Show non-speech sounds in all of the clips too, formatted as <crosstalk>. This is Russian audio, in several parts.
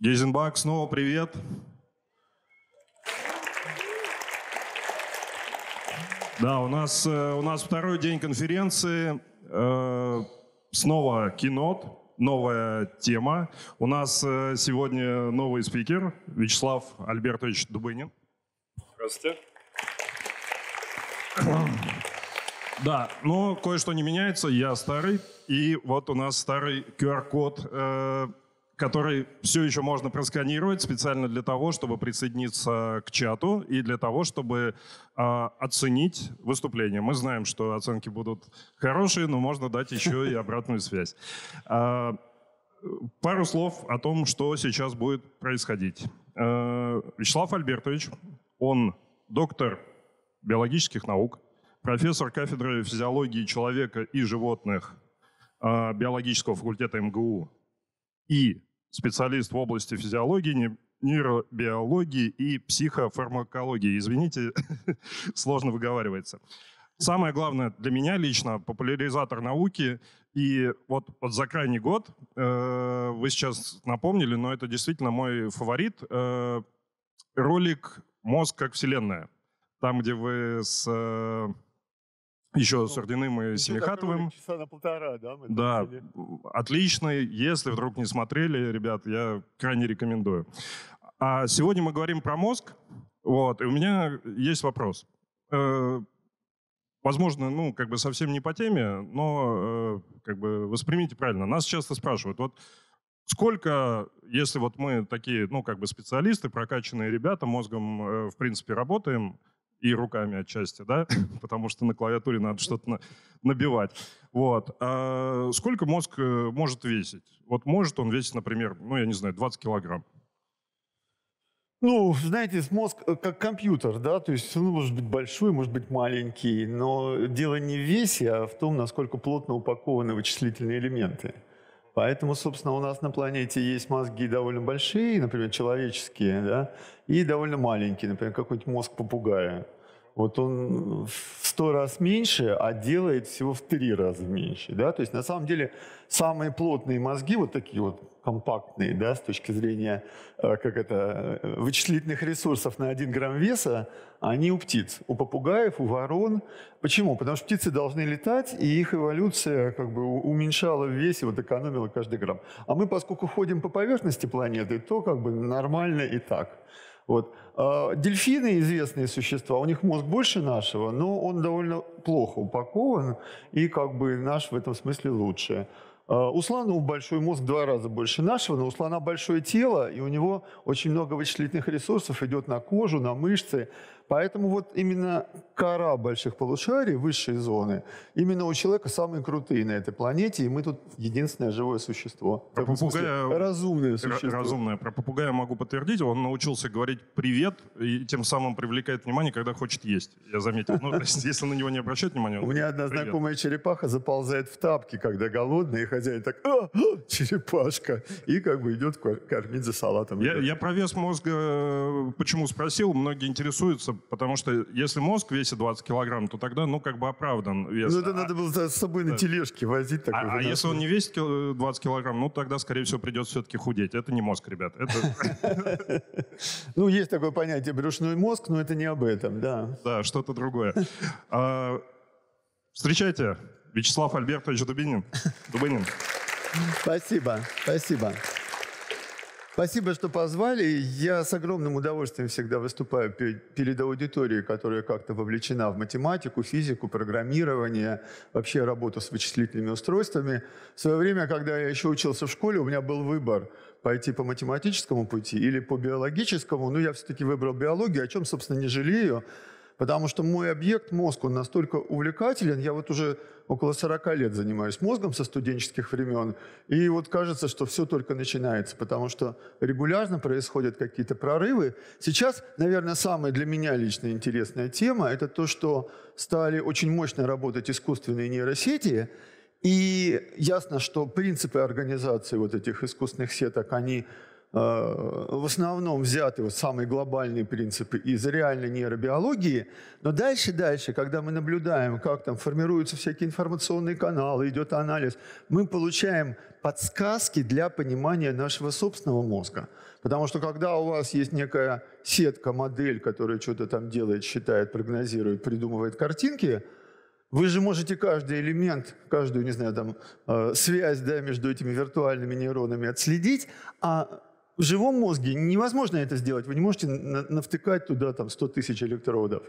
Гейзенбак, снова привет. Да, у нас, э, у нас второй день конференции. Э, снова кинот, новая тема. У нас э, сегодня новый спикер Вячеслав Альбертович Дубынин. Здравствуйте. <clears throat> Да, но кое-что не меняется. Я старый, и вот у нас старый QR-код который все еще можно просканировать специально для того, чтобы присоединиться к чату и для того, чтобы э, оценить выступление. Мы знаем, что оценки будут хорошие, но можно дать еще и <laughs> обратную связь. Э, пару слов о том, что сейчас будет происходить. Э, Вячеслав Альбертович, он доктор биологических наук, профессор кафедры физиологии человека и животных э, биологического факультета МГУ и специалист в области физиологии, нейробиологии и психофармакологии. Извините, <laughs> сложно выговаривается. Самое главное для меня лично популяризатор науки. И вот, вот за крайний год, э, вы сейчас напомнили, но это действительно мой фаворит, э, ролик «Мозг как вселенная». Там, где вы с э, еще с Орденым и Семихатовым. Часа на полтора, да? Да, отлично. Если вдруг не смотрели, ребят, я крайне рекомендую. А сегодня мы говорим про мозг. Вот, и у меня есть вопрос. Э, возможно, ну, как бы совсем не по теме, но э, как бы воспримите правильно. Нас часто спрашивают, вот сколько, если вот мы такие, ну, как бы специалисты, прокачанные ребята, мозгом, э, в принципе, работаем – и руками отчасти, да, <coughs> потому что на клавиатуре надо что-то на, набивать. Вот. А сколько мозг э, может весить? Вот может он весить, например, ну, я не знаю, 20 килограмм. Ну, знаете, мозг э, как компьютер, да, то есть он может быть большой, может быть маленький, но дело не в весе, а в том, насколько плотно упакованы вычислительные элементы. Поэтому, собственно, у нас на планете есть мозги довольно большие, например, человеческие, да, и довольно маленькие, например, какой-нибудь мозг попугая вот он в сто раз меньше, а делает всего в три раза меньше. Да? То есть на самом деле самые плотные мозги, вот такие вот компактные, да, с точки зрения э, как это, э, вычислительных ресурсов на один грамм веса, они у птиц, у попугаев, у ворон. Почему? Потому что птицы должны летать, и их эволюция как бы уменьшала в весе, вот экономила каждый грамм. А мы, поскольку ходим по поверхности планеты, то как бы нормально и так. Вот. А, дельфины известные существа, у них мозг больше нашего, но он довольно плохо упакован, и как бы наш в этом смысле лучше. А, у слонов большой мозг в два раза больше нашего, но у слона большое тело, и у него очень много вычислительных ресурсов идет на кожу, на мышцы. Поэтому вот именно кора больших полушарий, высшие зоны, именно у человека самые крутые на этой планете, и мы тут единственное живое существо. Про попугая... Смысле, разумное существо. Разумное. Про попугая могу подтвердить. Он научился говорить «привет», и тем самым привлекает внимание, когда хочет есть. Я заметил. Ну, <laughs> если на него не обращать внимания... У меня одна знакомая черепаха заползает в тапки, когда голодная, и хозяин так «А, а, «черепашка!» и как бы идет кормить за салатом. Я про вес мозга э, почему спросил. Многие интересуются, потому что если мозг весит 20 килограмм, то тогда, ну, как бы оправдан вес. Ну, это а, надо было с собой да. на тележке возить. А, такой, а, а если он не весит 20 э, килограмм, ну, тогда, скорее всего, придется все-таки худеть. Это не мозг, ребят. <laughs> Ну, есть такое понятие брюшной мозг, но это не об этом, да. Да, что-то другое. А, встречайте, Вячеслав Альбертович Дубинин. Дубинин. Спасибо, спасибо. Спасибо, что позвали. Я с огромным удовольствием всегда выступаю перед аудиторией, которая как-то вовлечена в математику, физику, программирование, вообще работу с вычислительными устройствами. В свое время, когда я еще учился в школе, у меня был выбор пойти по математическому пути или по биологическому. Но я все-таки выбрал биологию, о чем, собственно, не жалею потому что мой объект, мозг, он настолько увлекателен, я вот уже около 40 лет занимаюсь мозгом со студенческих времен, и вот кажется, что все только начинается, потому что регулярно происходят какие-то прорывы. Сейчас, наверное, самая для меня лично интересная тема – это то, что стали очень мощно работать искусственные нейросети, и ясно, что принципы организации вот этих искусственных сеток, они Э, в основном взяты вот самые глобальные принципы из реальной нейробиологии, но дальше, дальше, когда мы наблюдаем, как там формируются всякие информационные каналы, идет анализ, мы получаем подсказки для понимания нашего собственного мозга. Потому что когда у вас есть некая сетка, модель, которая что-то там делает, считает, прогнозирует, придумывает картинки, вы же можете каждый элемент, каждую, не знаю, там, э, связь да, между этими виртуальными нейронами отследить, а в живом мозге невозможно это сделать. Вы не можете навтыкать туда там, 100 тысяч электродов.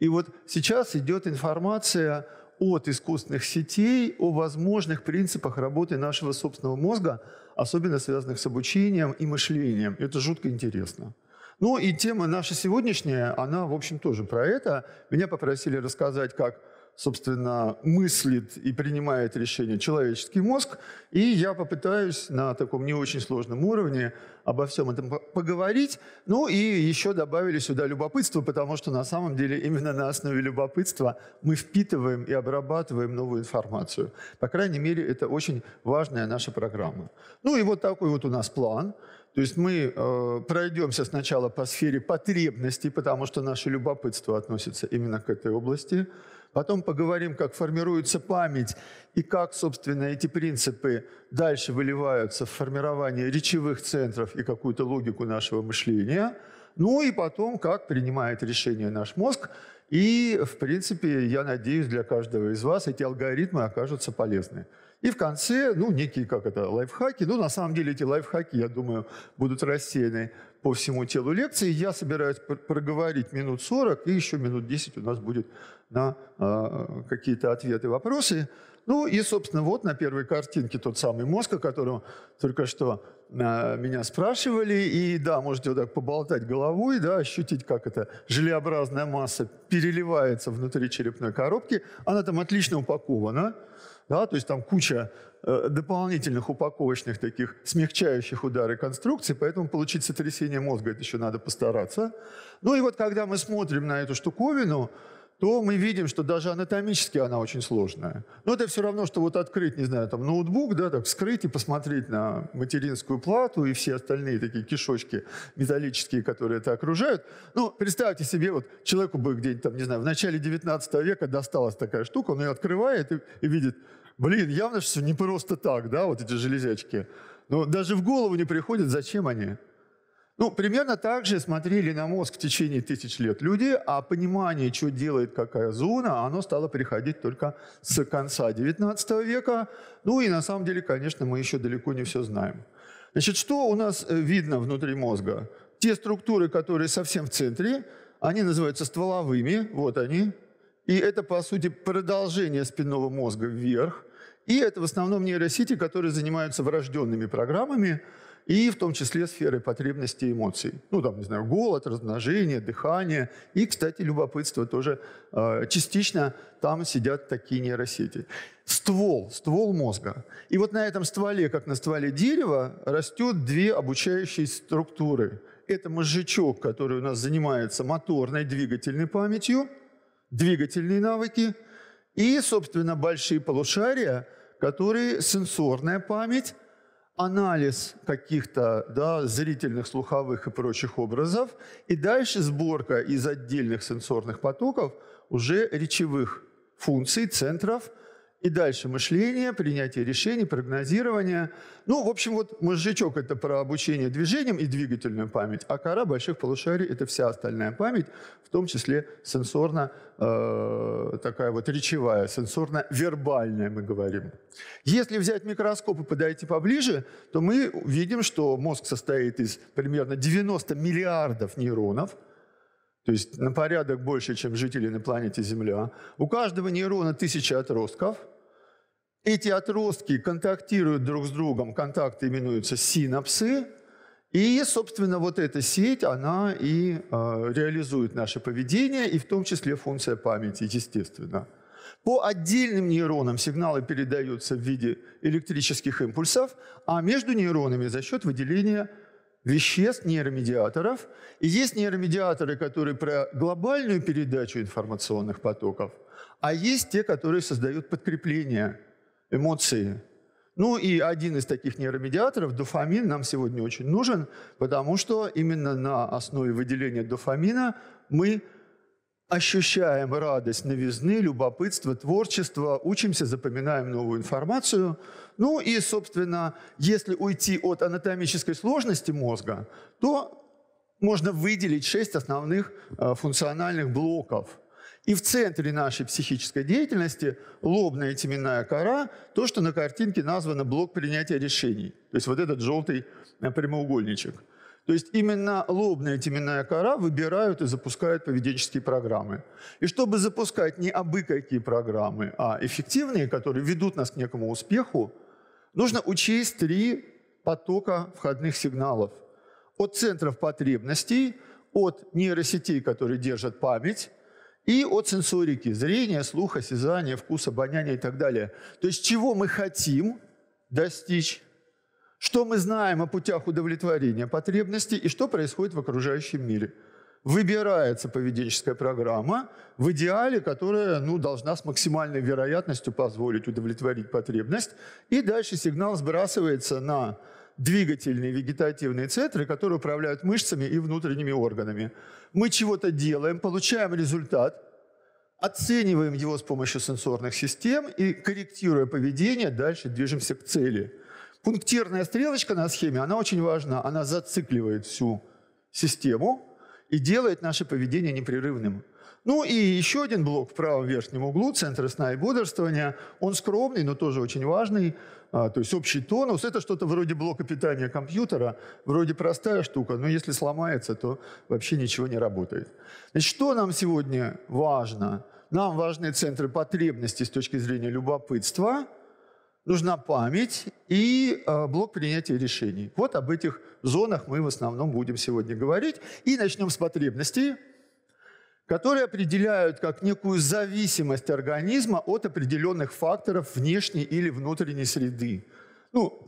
И вот сейчас идет информация от искусственных сетей о возможных принципах работы нашего собственного мозга, особенно связанных с обучением и мышлением. Это жутко интересно. Ну и тема наша сегодняшняя, она, в общем, тоже про это. Меня попросили рассказать, как собственно, мыслит и принимает решения человеческий мозг. И я попытаюсь на таком не очень сложном уровне обо всем этом поговорить. Ну и еще добавили сюда любопытство, потому что на самом деле именно на основе любопытства мы впитываем и обрабатываем новую информацию. По крайней мере, это очень важная наша программа. Ну и вот такой вот у нас план. То есть мы э, пройдемся сначала по сфере потребностей, потому что наше любопытство относится именно к этой области – Потом поговорим, как формируется память и как, собственно, эти принципы дальше выливаются в формирование речевых центров и какую-то логику нашего мышления. Ну и потом, как принимает решение наш мозг. И, в принципе, я надеюсь, для каждого из вас эти алгоритмы окажутся полезны. И в конце, ну, некие, как это, лайфхаки. Ну, на самом деле, эти лайфхаки, я думаю, будут рассеяны по всему телу лекции. Я собираюсь проговорить минут 40, и еще минут 10 у нас будет на э, какие-то ответы, вопросы. Ну и, собственно, вот на первой картинке тот самый мозг, о котором только что э, меня спрашивали. И да, можете вот так поболтать головой, да, ощутить, как эта желеобразная масса переливается внутри черепной коробки. Она там отлично упакована да, то есть там куча э, дополнительных упаковочных таких смягчающих удары конструкции, поэтому получить сотрясение мозга это еще надо постараться. Ну и вот когда мы смотрим на эту штуковину, то мы видим, что даже анатомически она очень сложная. Но это все равно, что вот открыть, не знаю, там ноутбук, да, так вскрыть и посмотреть на материнскую плату и все остальные такие кишочки металлические, которые это окружают. Ну, представьте себе, вот человеку бы где-нибудь там, не знаю, в начале 19 века досталась такая штука, он ее открывает и, и видит, блин, явно, что не просто так, да, вот эти железячки. Но даже в голову не приходит, зачем они. Ну, примерно так же смотрели на мозг в течение тысяч лет люди, а понимание, что делает какая зона, оно стало приходить только с конца XIX века. Ну и на самом деле, конечно, мы еще далеко не все знаем. Значит, что у нас э, видно внутри мозга? Те структуры, которые совсем в центре, они называются стволовыми, вот они. И это, по сути, продолжение спинного мозга вверх. И это в основном нейросети, которые занимаются врожденными программами, и в том числе сферы потребностей и эмоций. Ну, там, не знаю, голод, размножение, дыхание и, кстати, любопытство тоже. Э, частично там сидят такие нейросети. Ствол, ствол мозга. И вот на этом стволе, как на стволе дерева, растет две обучающие структуры. Это мозжечок, который у нас занимается моторной двигательной памятью, двигательные навыки, и, собственно, большие полушария, которые сенсорная память, анализ каких-то да, зрительных, слуховых и прочих образов, и дальше сборка из отдельных сенсорных потоков уже речевых функций, центров – и дальше мышление, принятие решений, прогнозирование. Ну, в общем, вот мозжечок – это про обучение движением и двигательную память, а кора больших полушарий – это вся остальная память, в том числе сенсорно, э, такая вот речевая, сенсорно-вербальная, мы говорим. Если взять микроскоп и подойти поближе, то мы видим, что мозг состоит из примерно 90 миллиардов нейронов – то есть на порядок больше, чем жителей на планете Земля. У каждого нейрона тысяча отростков. Эти отростки контактируют друг с другом, контакты именуются синапсы. И, собственно, вот эта сеть, она и э, реализует наше поведение, и в том числе функция памяти, естественно. По отдельным нейронам сигналы передаются в виде электрических импульсов, а между нейронами за счет выделения веществ, нейромедиаторов. И есть нейромедиаторы, которые про глобальную передачу информационных потоков, а есть те, которые создают подкрепление, эмоции. Ну и один из таких нейромедиаторов, дофамин, нам сегодня очень нужен, потому что именно на основе выделения дофамина мы ощущаем радость новизны, любопытство, творчество, учимся, запоминаем новую информацию – ну и, собственно, если уйти от анатомической сложности мозга, то можно выделить шесть основных э, функциональных блоков. И в центре нашей психической деятельности лобная теменная кора, то, что на картинке названо блок принятия решений, то есть вот этот желтый э, прямоугольничек. То есть именно лобная теменная кора выбирают и запускают поведенческие программы. И чтобы запускать не абы какие программы, а эффективные, которые ведут нас к некому успеху, Нужно учесть три потока входных сигналов. От центров потребностей, от нейросетей, которые держат память, и от сенсорики – зрения, слуха, осязания, вкуса, обоняния и так далее. То есть чего мы хотим достичь, что мы знаем о путях удовлетворения потребностей и что происходит в окружающем мире – выбирается поведенческая программа в идеале, которая ну, должна с максимальной вероятностью позволить удовлетворить потребность. И дальше сигнал сбрасывается на двигательные вегетативные центры, которые управляют мышцами и внутренними органами. Мы чего-то делаем, получаем результат, оцениваем его с помощью сенсорных систем и, корректируя поведение, дальше движемся к цели. Пунктирная стрелочка на схеме, она очень важна, она зацикливает всю систему, и делает наше поведение непрерывным. Ну и еще один блок в правом верхнем углу, центр сна и бодрствования. Он скромный, но тоже очень важный. А, то есть общий тонус. Это что-то вроде блока питания компьютера. Вроде простая штука, но если сломается, то вообще ничего не работает. Значит, что нам сегодня важно? Нам важны центры потребностей с точки зрения любопытства – нужна память и э, блок принятия решений. Вот об этих зонах мы в основном будем сегодня говорить. И начнем с потребностей, которые определяют как некую зависимость организма от определенных факторов внешней или внутренней среды. Ну,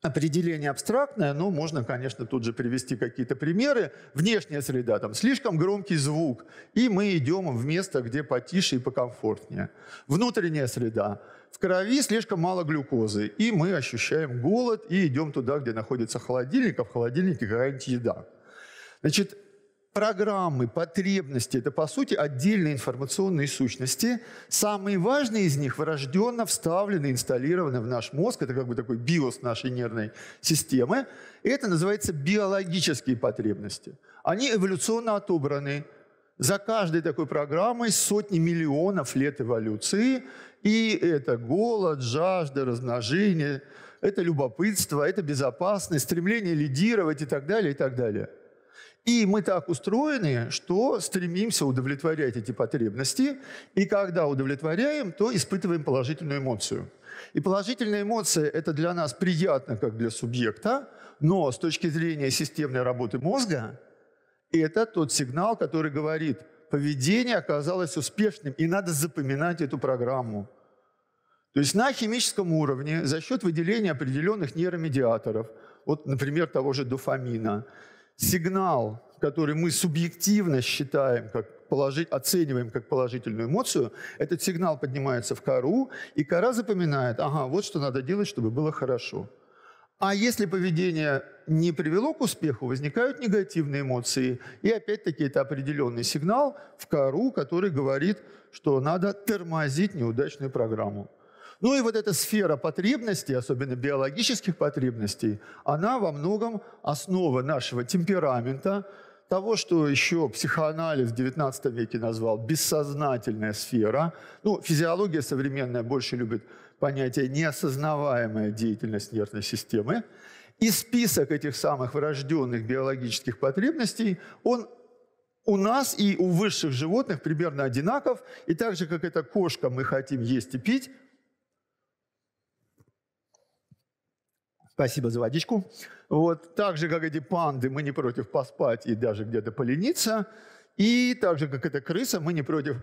определение абстрактное, но можно, конечно, тут же привести какие-то примеры. Внешняя среда, там слишком громкий звук, и мы идем в место, где потише и покомфортнее. Внутренняя среда – в крови слишком мало глюкозы, и мы ощущаем голод и идем туда, где находится холодильник, а в холодильнике какая-нибудь еда. Значит, программы, потребности – это, по сути, отдельные информационные сущности. Самые важные из них врожденно вставлены, инсталлированы в наш мозг. Это как бы такой биос нашей нервной системы. И это называется биологические потребности. Они эволюционно отобраны – за каждой такой программой сотни миллионов лет эволюции. И это голод, жажда, размножение, это любопытство, это безопасность, стремление лидировать и так далее, и так далее. И мы так устроены, что стремимся удовлетворять эти потребности, и когда удовлетворяем, то испытываем положительную эмоцию. И положительная эмоция – это для нас приятно, как для субъекта, но с точки зрения системной работы мозга – и это тот сигнал, который говорит, поведение оказалось успешным, и надо запоминать эту программу. То есть на химическом уровне за счет выделения определенных нейромедиаторов, вот, например, того же дофамина, сигнал, который мы субъективно считаем, как положить, оцениваем как положительную эмоцию, этот сигнал поднимается в кору, и кора запоминает, ага, вот что надо делать, чтобы было хорошо. А если поведение не привело к успеху, возникают негативные эмоции. И опять-таки это определенный сигнал в кору, который говорит, что надо тормозить неудачную программу. Ну и вот эта сфера потребностей, особенно биологических потребностей, она во многом основа нашего темперамента, того, что еще психоанализ в XIX веке назвал бессознательная сфера. Ну, физиология современная больше любит понятие «неосознаваемая деятельность нервной системы». И список этих самых врожденных биологических потребностей, он у нас и у высших животных примерно одинаков. И так же, как эта кошка, мы хотим есть и пить. Спасибо за водичку. Вот. Так же, как эти панды, мы не против поспать и даже где-то полениться. И так же, как эта крыса, мы не против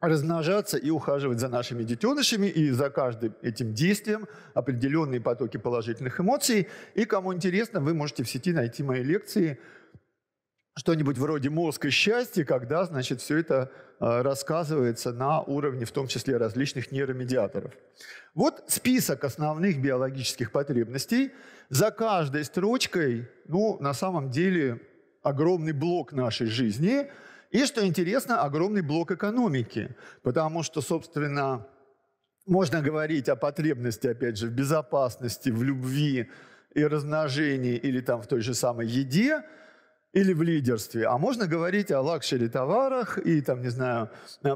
размножаться и ухаживать за нашими детенышами, и за каждым этим действием определенные потоки положительных эмоций. И кому интересно, вы можете в сети найти мои лекции что-нибудь вроде «Мозг и счастье», когда, значит, все это а, рассказывается на уровне, в том числе, различных нейромедиаторов. Вот список основных биологических потребностей. За каждой строчкой, ну, на самом деле, огромный блок нашей жизни – и, что интересно, огромный блок экономики, потому что, собственно, можно говорить о потребности, опять же, в безопасности, в любви и размножении, или там в той же самой еде, или в лидерстве. А можно говорить о лакшери товарах и, там, не знаю,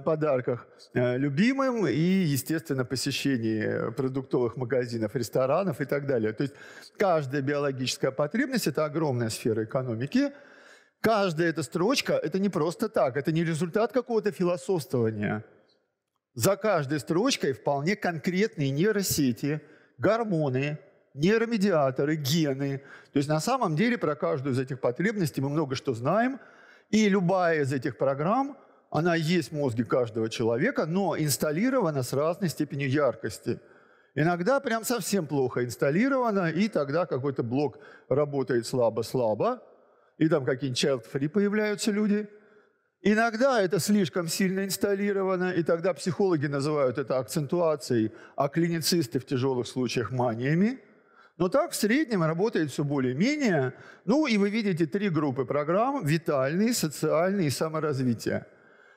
подарках э, любимым и, естественно, посещении продуктовых магазинов, ресторанов и так далее. То есть каждая биологическая потребность – это огромная сфера экономики – Каждая эта строчка – это не просто так, это не результат какого-то философствования. За каждой строчкой вполне конкретные нейросети, гормоны, нейромедиаторы, гены. То есть на самом деле про каждую из этих потребностей мы много что знаем, и любая из этих программ, она есть в мозге каждого человека, но инсталлирована с разной степенью яркости. Иногда прям совсем плохо инсталлирована, и тогда какой-то блок работает слабо-слабо, и там какие-нибудь child-free появляются люди. Иногда это слишком сильно инсталлировано, и тогда психологи называют это акцентуацией, а клиницисты в тяжелых случаях маниями. Но так в среднем работает все более-менее. Ну и вы видите три группы программ – витальные, социальные и саморазвитие.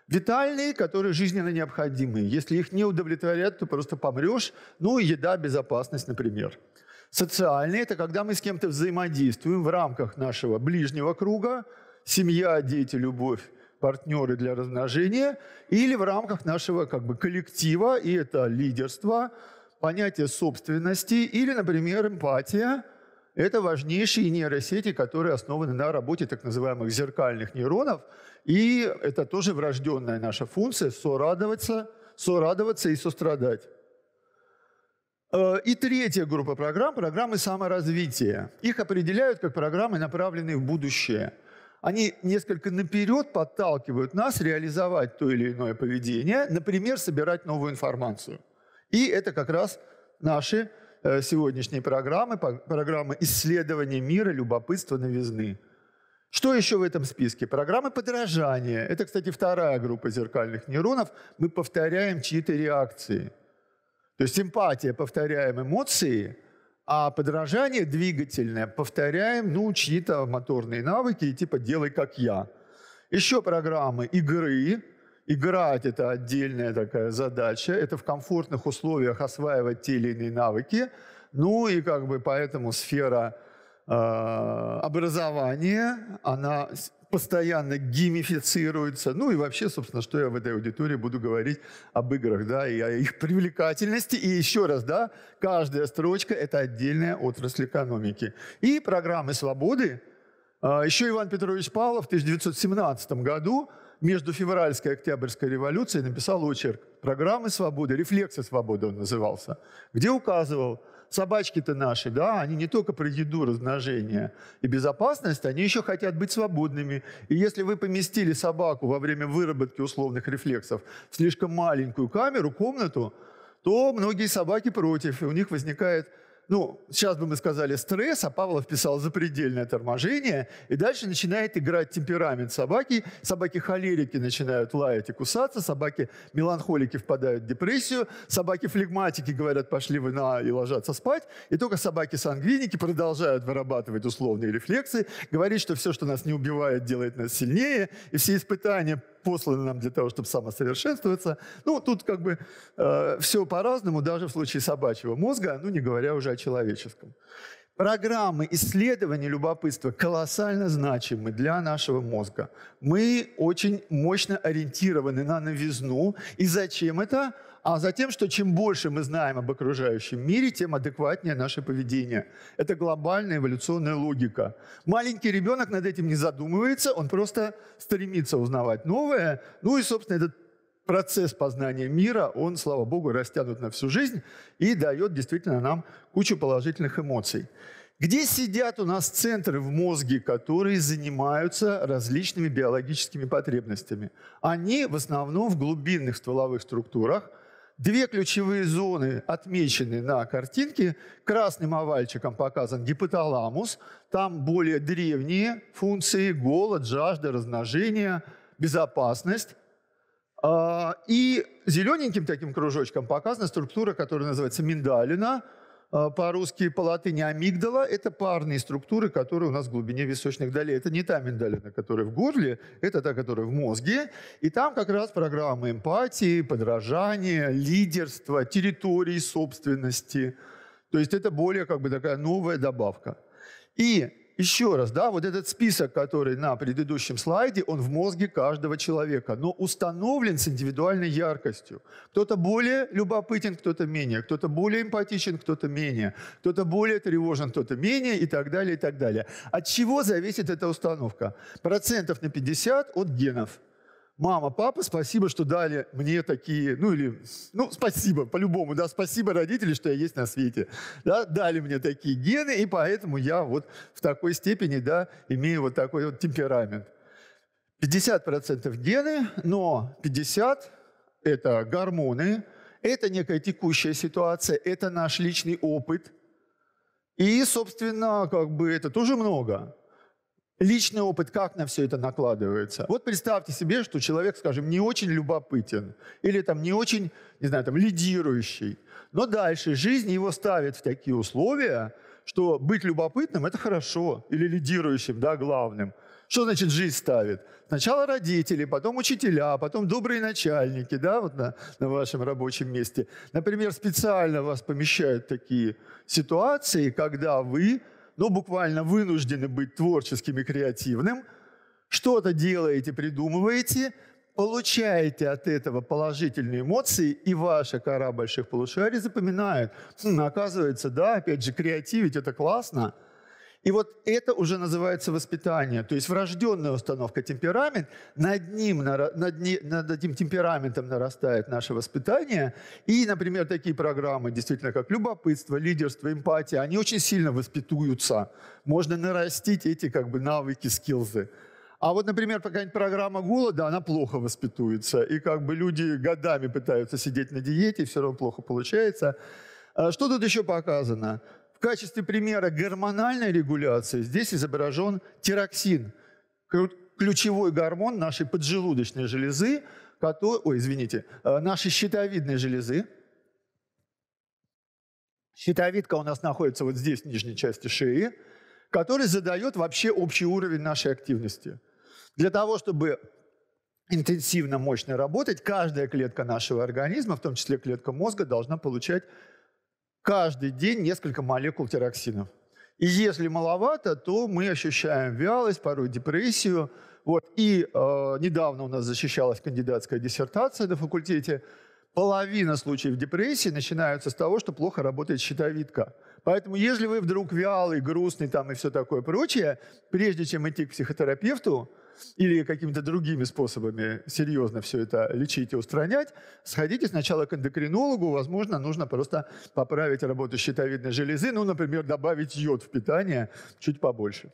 Витальные, которые жизненно необходимы. Если их не удовлетворят, то просто помрешь. Ну и еда, безопасность, например. Социальные – это когда мы с кем-то взаимодействуем в рамках нашего ближнего круга, семья, дети, любовь, партнеры для размножения, или в рамках нашего как бы, коллектива, и это лидерство, понятие собственности, или, например, эмпатия – это важнейшие нейросети, которые основаны на работе так называемых зеркальных нейронов. И это тоже врожденная наша функция – сорадоваться, сорадоваться и сострадать. Э, и третья группа программ – программы саморазвития. Их определяют как программы, направленные в будущее. Они несколько наперед подталкивают нас реализовать то или иное поведение, например, собирать новую информацию. И это как раз наши э, сегодняшние программы, программы исследования мира, любопытства, новизны. Что еще в этом списке? Программы подражания. Это, кстати, вторая группа зеркальных нейронов. Мы повторяем чьи-то реакции – то есть эмпатия, повторяем эмоции, а подражание двигательное, повторяем, ну, чьи-то моторные навыки, и типа «делай как я». Еще программы игры. Играть – это отдельная такая задача. Это в комфортных условиях осваивать те или иные навыки. Ну и как бы поэтому сфера э, образования она постоянно геймифицируется. Ну и вообще, собственно, что я в этой аудитории буду говорить об играх, да, и о их привлекательности. И еще раз, да, каждая строчка – это отдельная отрасль экономики. И программы свободы. А, еще Иван Петрович Павлов в 1917 году между февральской и октябрьской революцией написал очерк «Программы свободы», «Рефлексы свободы» он назывался, где указывал – собачки-то наши, да, они не только про еду, размножение и безопасность, они еще хотят быть свободными. И если вы поместили собаку во время выработки условных рефлексов в слишком маленькую камеру, комнату, то многие собаки против, и у них возникает ну, сейчас бы мы сказали стресс, а Павлов писал запредельное торможение, и дальше начинает играть темперамент собаки, собаки-холерики начинают лаять и кусаться, собаки-меланхолики впадают в депрессию, собаки-флегматики говорят, пошли вы на и ложатся спать, и только собаки-сангвиники продолжают вырабатывать условные рефлексы, говорить, что все, что нас не убивает, делает нас сильнее, и все испытания посланы нам для того, чтобы самосовершенствоваться. Ну, тут как бы э, все по-разному, даже в случае собачьего мозга, ну, не говоря уже о человеческом. Программы исследования, любопытства колоссально значимы для нашего мозга. Мы очень мощно ориентированы на новизну. И зачем это? а затем, что чем больше мы знаем об окружающем мире, тем адекватнее наше поведение. Это глобальная эволюционная логика. Маленький ребенок над этим не задумывается, он просто стремится узнавать новое. Ну и, собственно, этот процесс познания мира, он, слава богу, растянут на всю жизнь и дает действительно нам кучу положительных эмоций. Где сидят у нас центры в мозге, которые занимаются различными биологическими потребностями? Они в основном в глубинных стволовых структурах – Две ключевые зоны отмечены на картинке. Красным овальчиком показан гипоталамус. Там более древние функции – голод, жажда, размножение, безопасность. А, и зелененьким таким кружочком показана структура, которая называется миндалина – а, по-русски по латыни амигдала – это парные структуры, которые у нас в глубине височных долей. Это не та миндалина, которая в горле, это та, которая в мозге. И там как раз программы эмпатии, подражания, лидерства, территории собственности. То есть это более как бы такая новая добавка. И еще раз, да, вот этот список, который на предыдущем слайде, он в мозге каждого человека, но установлен с индивидуальной яркостью. Кто-то более любопытен, кто-то менее, кто-то более эмпатичен, кто-то менее, кто-то более тревожен, кто-то менее и так далее, и так далее. От чего зависит эта установка? Процентов на 50 от генов – Мама, папа, спасибо, что дали мне такие, ну или, ну, спасибо, по-любому, да, спасибо родители, что я есть на свете, да, дали мне такие гены, и поэтому я вот в такой степени, да, имею вот такой вот темперамент. 50% гены, но 50 – это гормоны, это некая текущая ситуация, это наш личный опыт. И, собственно, как бы это тоже много личный опыт, как на все это накладывается. Вот представьте себе, что человек, скажем, не очень любопытен или там не очень, не знаю, там лидирующий. Но дальше жизнь его ставит в такие условия, что быть любопытным – это хорошо, или лидирующим, да, главным. Что значит жизнь ставит? Сначала родители, потом учителя, потом добрые начальники, да, вот на, на вашем рабочем месте. Например, специально вас помещают такие ситуации, когда вы ну, буквально вынуждены быть творческим и креативным, что-то делаете, придумываете, получаете от этого положительные эмоции, и ваша кора больших полушарий запоминает. Хм, оказывается, да, опять же, креативить – это классно – и вот это уже называется воспитание. То есть врожденная установка темперамент, над, ним, над, над этим темпераментом нарастает наше воспитание. И, например, такие программы, действительно, как любопытство, лидерство, эмпатия, они очень сильно воспитуются. Можно нарастить эти как бы навыки, скиллзы. А вот, например, какая-нибудь программа голода, она плохо воспитуется. И как бы люди годами пытаются сидеть на диете, и все равно плохо получается. А что тут еще показано? В качестве примера гормональной регуляции здесь изображен тироксин, ключевой гормон нашей поджелудочной железы, который, ой, извините, э, нашей щитовидной железы. Щитовидка у нас находится вот здесь, в нижней части шеи, который задает вообще общий уровень нашей активности. Для того, чтобы интенсивно, мощно работать, каждая клетка нашего организма, в том числе клетка мозга, должна получать каждый день несколько молекул тироксинов. И если маловато, то мы ощущаем вялость, порой депрессию. Вот. И э, недавно у нас защищалась кандидатская диссертация на факультете. Половина случаев депрессии начинаются с того, что плохо работает щитовидка. Поэтому если вы вдруг вялый, грустный там и все такое прочее, прежде чем идти к психотерапевту, или какими-то другими способами серьезно все это лечить и устранять, сходите сначала к эндокринологу, возможно, нужно просто поправить работу щитовидной железы, ну, например, добавить йод в питание чуть побольше.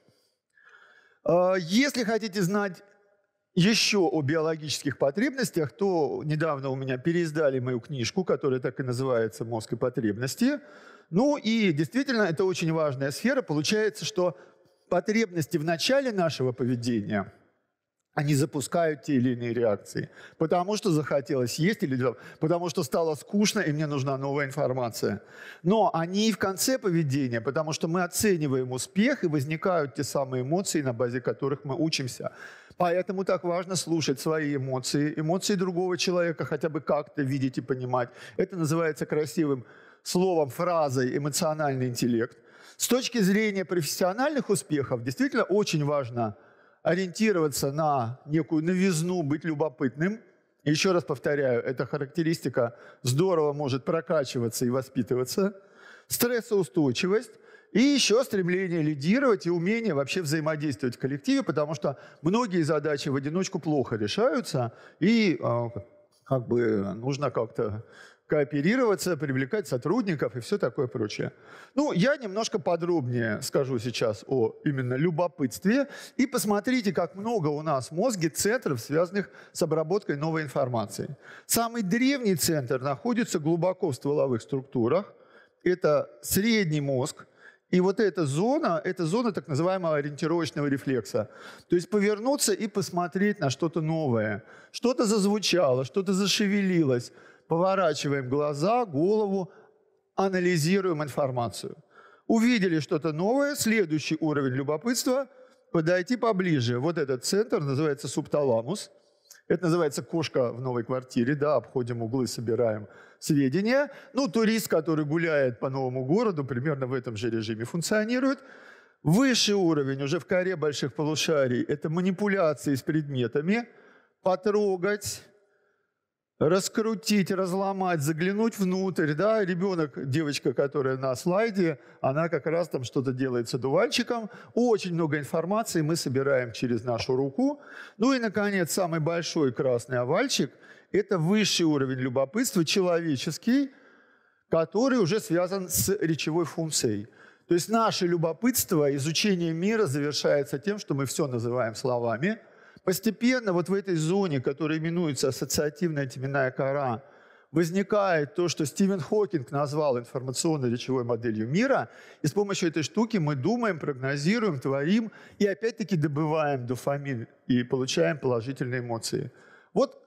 А, если хотите знать еще о биологических потребностях, то недавно у меня переиздали мою книжку, которая так и называется «Мозг и потребности». Ну и действительно, это очень важная сфера. Получается, что потребности в начале нашего поведения они запускают те или иные реакции. Потому что захотелось есть или потому что стало скучно и мне нужна новая информация. Но они и в конце поведения, потому что мы оцениваем успех и возникают те самые эмоции, на базе которых мы учимся. Поэтому так важно слушать свои эмоции, эмоции другого человека хотя бы как-то видеть и понимать. Это называется красивым словом, фразой эмоциональный интеллект. С точки зрения профессиональных успехов действительно очень важно – ориентироваться на некую новизну, быть любопытным. Еще раз повторяю, эта характеристика здорово может прокачиваться и воспитываться. Стрессоустойчивость и еще стремление лидировать и умение вообще взаимодействовать в коллективе, потому что многие задачи в одиночку плохо решаются, и а, как бы нужно как-то кооперироваться, привлекать сотрудников и все такое прочее. Ну, я немножко подробнее скажу сейчас о именно любопытстве. И посмотрите, как много у нас в мозге центров, связанных с обработкой новой информации. Самый древний центр находится глубоко в стволовых структурах. Это средний мозг, и вот эта зона, это зона так называемого ориентировочного рефлекса. То есть повернуться и посмотреть на что-то новое. Что-то зазвучало, что-то зашевелилось, поворачиваем глаза, голову, анализируем информацию. Увидели что-то новое, следующий уровень любопытства – подойти поближе. Вот этот центр называется субталамус. Это называется кошка в новой квартире, да, обходим углы, собираем сведения. Ну, турист, который гуляет по новому городу, примерно в этом же режиме функционирует. Высший уровень, уже в коре больших полушарий, это манипуляции с предметами, потрогать, раскрутить, разломать, заглянуть внутрь, да, ребенок, девочка, которая на слайде, она как раз там что-то делает с одуванчиком, очень много информации мы собираем через нашу руку. Ну и, наконец, самый большой красный овальчик – это высший уровень любопытства, человеческий, который уже связан с речевой функцией. То есть наше любопытство, изучение мира завершается тем, что мы все называем словами – Постепенно вот в этой зоне, которая именуется ассоциативная теменная кора, возникает то, что Стивен Хокинг назвал информационной речевой моделью мира, и с помощью этой штуки мы думаем, прогнозируем, творим и опять-таки добываем дофамин и получаем положительные эмоции. Вот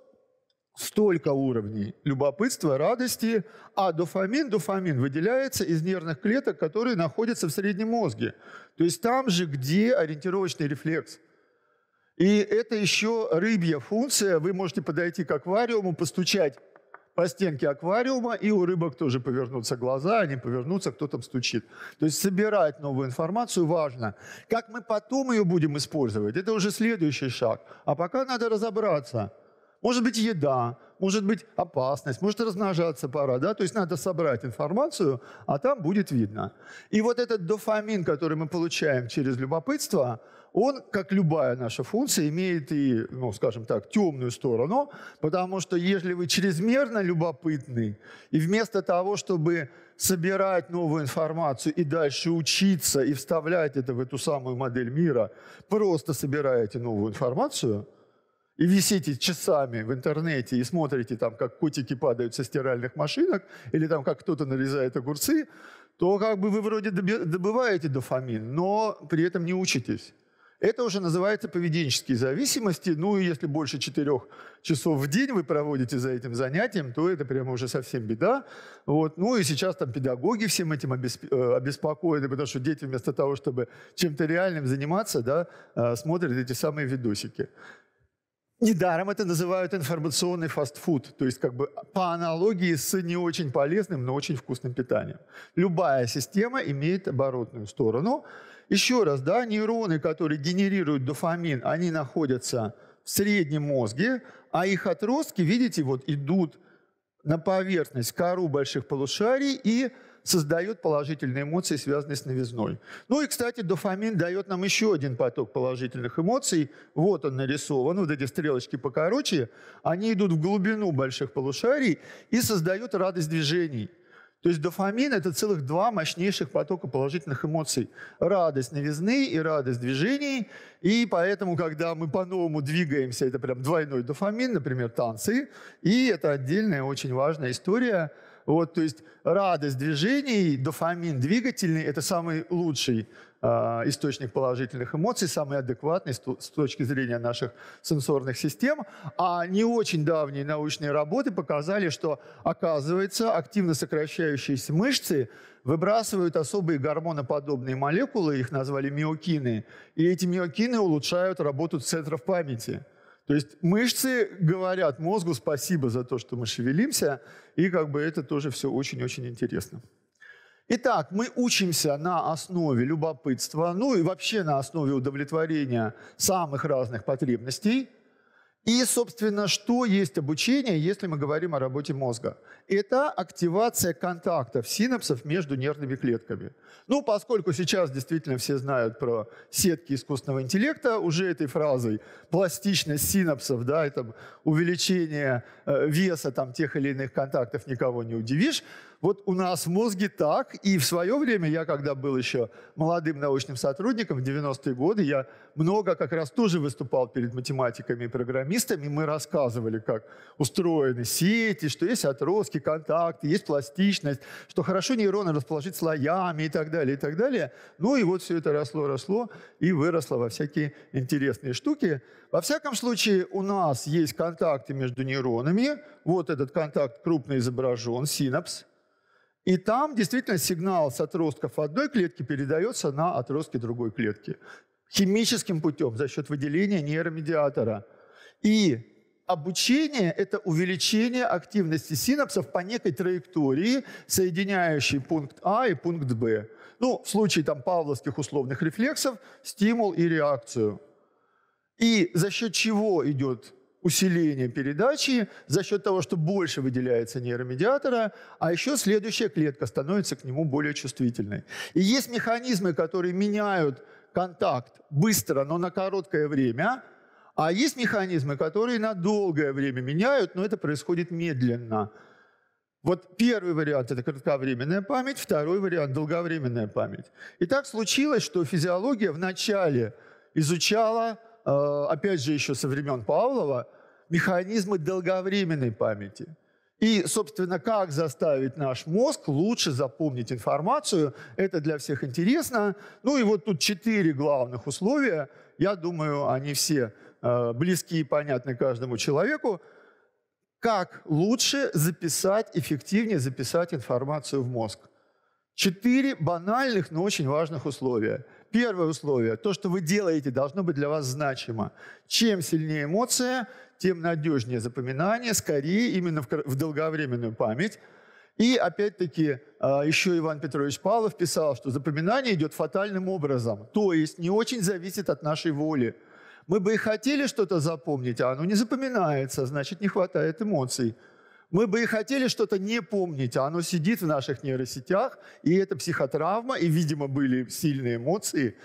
столько уровней любопытства, радости, а дофамин, дофамин выделяется из нервных клеток, которые находятся в среднем мозге. То есть там же, где ориентировочный рефлекс – и это еще рыбья функция. Вы можете подойти к аквариуму, постучать по стенке аквариума, и у рыбок тоже повернутся глаза, они повернутся, кто там стучит. То есть собирать новую информацию важно. Как мы потом ее будем использовать, это уже следующий шаг. А пока надо разобраться. Может быть, еда, может быть, опасность, может размножаться пора, да, то есть надо собрать информацию, а там будет видно. И вот этот дофамин, который мы получаем через любопытство – он, как любая наша функция, имеет и, ну, скажем так, темную сторону, потому что если вы чрезмерно любопытны, и вместо того, чтобы собирать новую информацию и дальше учиться и вставлять это в эту самую модель мира, просто собираете новую информацию – и висите часами в интернете и смотрите, там, как котики падают со стиральных машинок, или там, как кто-то нарезает огурцы, то как бы вы вроде добиваете дофамин, но при этом не учитесь. Это уже называется поведенческие зависимости. Ну и если больше четырех часов в день вы проводите за этим занятием, то это прямо уже совсем беда. Вот. Ну и сейчас там педагоги всем этим э, обеспокоены, потому что дети вместо того, чтобы чем-то реальным заниматься, да, э, смотрят эти самые видосики. Недаром это называют информационный фастфуд, то есть как бы по аналогии с не очень полезным, но очень вкусным питанием. Любая система имеет оборотную сторону – еще раз, да, нейроны, которые генерируют дофамин, они находятся в среднем мозге, а их отростки, видите, вот идут на поверхность кору больших полушарий и создает положительные эмоции, связанные с новизной. Ну и, кстати, дофамин дает нам еще один поток положительных эмоций. Вот он нарисован, вот эти стрелочки покороче. Они идут в глубину больших полушарий и создают радость движений – то есть дофамин – это целых два мощнейших потока положительных эмоций. Радость новизны и радость движений. И поэтому, когда мы по-новому двигаемся, это прям двойной дофамин, например, танцы. И это отдельная очень важная история. Вот, то есть радость движений, дофамин двигательный – это самый лучший Э, источник положительных эмоций, самый адекватный с точки зрения наших сенсорных систем. А не очень давние научные работы показали, что, оказывается, активно сокращающиеся мышцы выбрасывают особые гормоноподобные молекулы, их назвали миокины, и эти миокины улучшают работу центров памяти. То есть мышцы говорят мозгу спасибо за то, что мы шевелимся, и как бы это тоже все очень-очень интересно. Итак, мы учимся на основе любопытства, ну и вообще на основе удовлетворения самых разных потребностей. И, собственно, что есть обучение, если мы говорим о работе мозга? это активация контактов синапсов между нервными клетками. Ну, поскольку сейчас действительно все знают про сетки искусственного интеллекта, уже этой фразой пластичность синапсов, да, и там увеличение э, веса там, тех или иных контактов никого не удивишь. Вот у нас в мозге так, и в свое время, я когда был еще молодым научным сотрудником в 90-е годы, я много как раз тоже выступал перед математиками и программистами, и мы рассказывали, как устроены сети, что есть отростки, контакты, есть пластичность, что хорошо нейроны расположить слоями и так далее, и так далее. Ну и вот все это росло, росло и выросло во всякие интересные штуки. Во всяком случае, у нас есть контакты между нейронами. Вот этот контакт крупно изображен, синапс. И там действительно сигнал с отростков одной клетки передается на отростки другой клетки. Химическим путем за счет выделения нейромедиатора. И обучение – это увеличение активности синапсов по некой траектории, соединяющей пункт А и пункт Б. Ну, в случае там павловских условных рефлексов – стимул и реакцию. И за счет чего идет усиление передачи, за счет того, что больше выделяется нейромедиатора, а еще следующая клетка становится к нему более чувствительной. И есть механизмы, которые меняют контакт быстро, но на короткое время – а есть механизмы, которые на долгое время меняют, но это происходит медленно. Вот первый вариант – это кратковременная память, второй вариант – долговременная память. И так случилось, что физиология вначале изучала, э, опять же еще со времен Павлова, механизмы долговременной памяти. И, собственно, как заставить наш мозг лучше запомнить информацию, это для всех интересно. Ну и вот тут четыре главных условия, я думаю, они все Э, близки и понятны каждому человеку, как лучше записать, эффективнее записать информацию в мозг. Четыре банальных, но очень важных условия. Первое условие – то, что вы делаете, должно быть для вас значимо. Чем сильнее эмоция, тем надежнее запоминание, скорее именно в долговременную память. И опять-таки э, еще Иван Петрович Павлов писал, что запоминание идет фатальным образом, то есть не очень зависит от нашей воли – мы бы и хотели что-то запомнить, а оно не запоминается, значит, не хватает эмоций. Мы бы и хотели что-то не помнить, а оно сидит в наших нейросетях, и это психотравма, и, видимо, были сильные эмоции.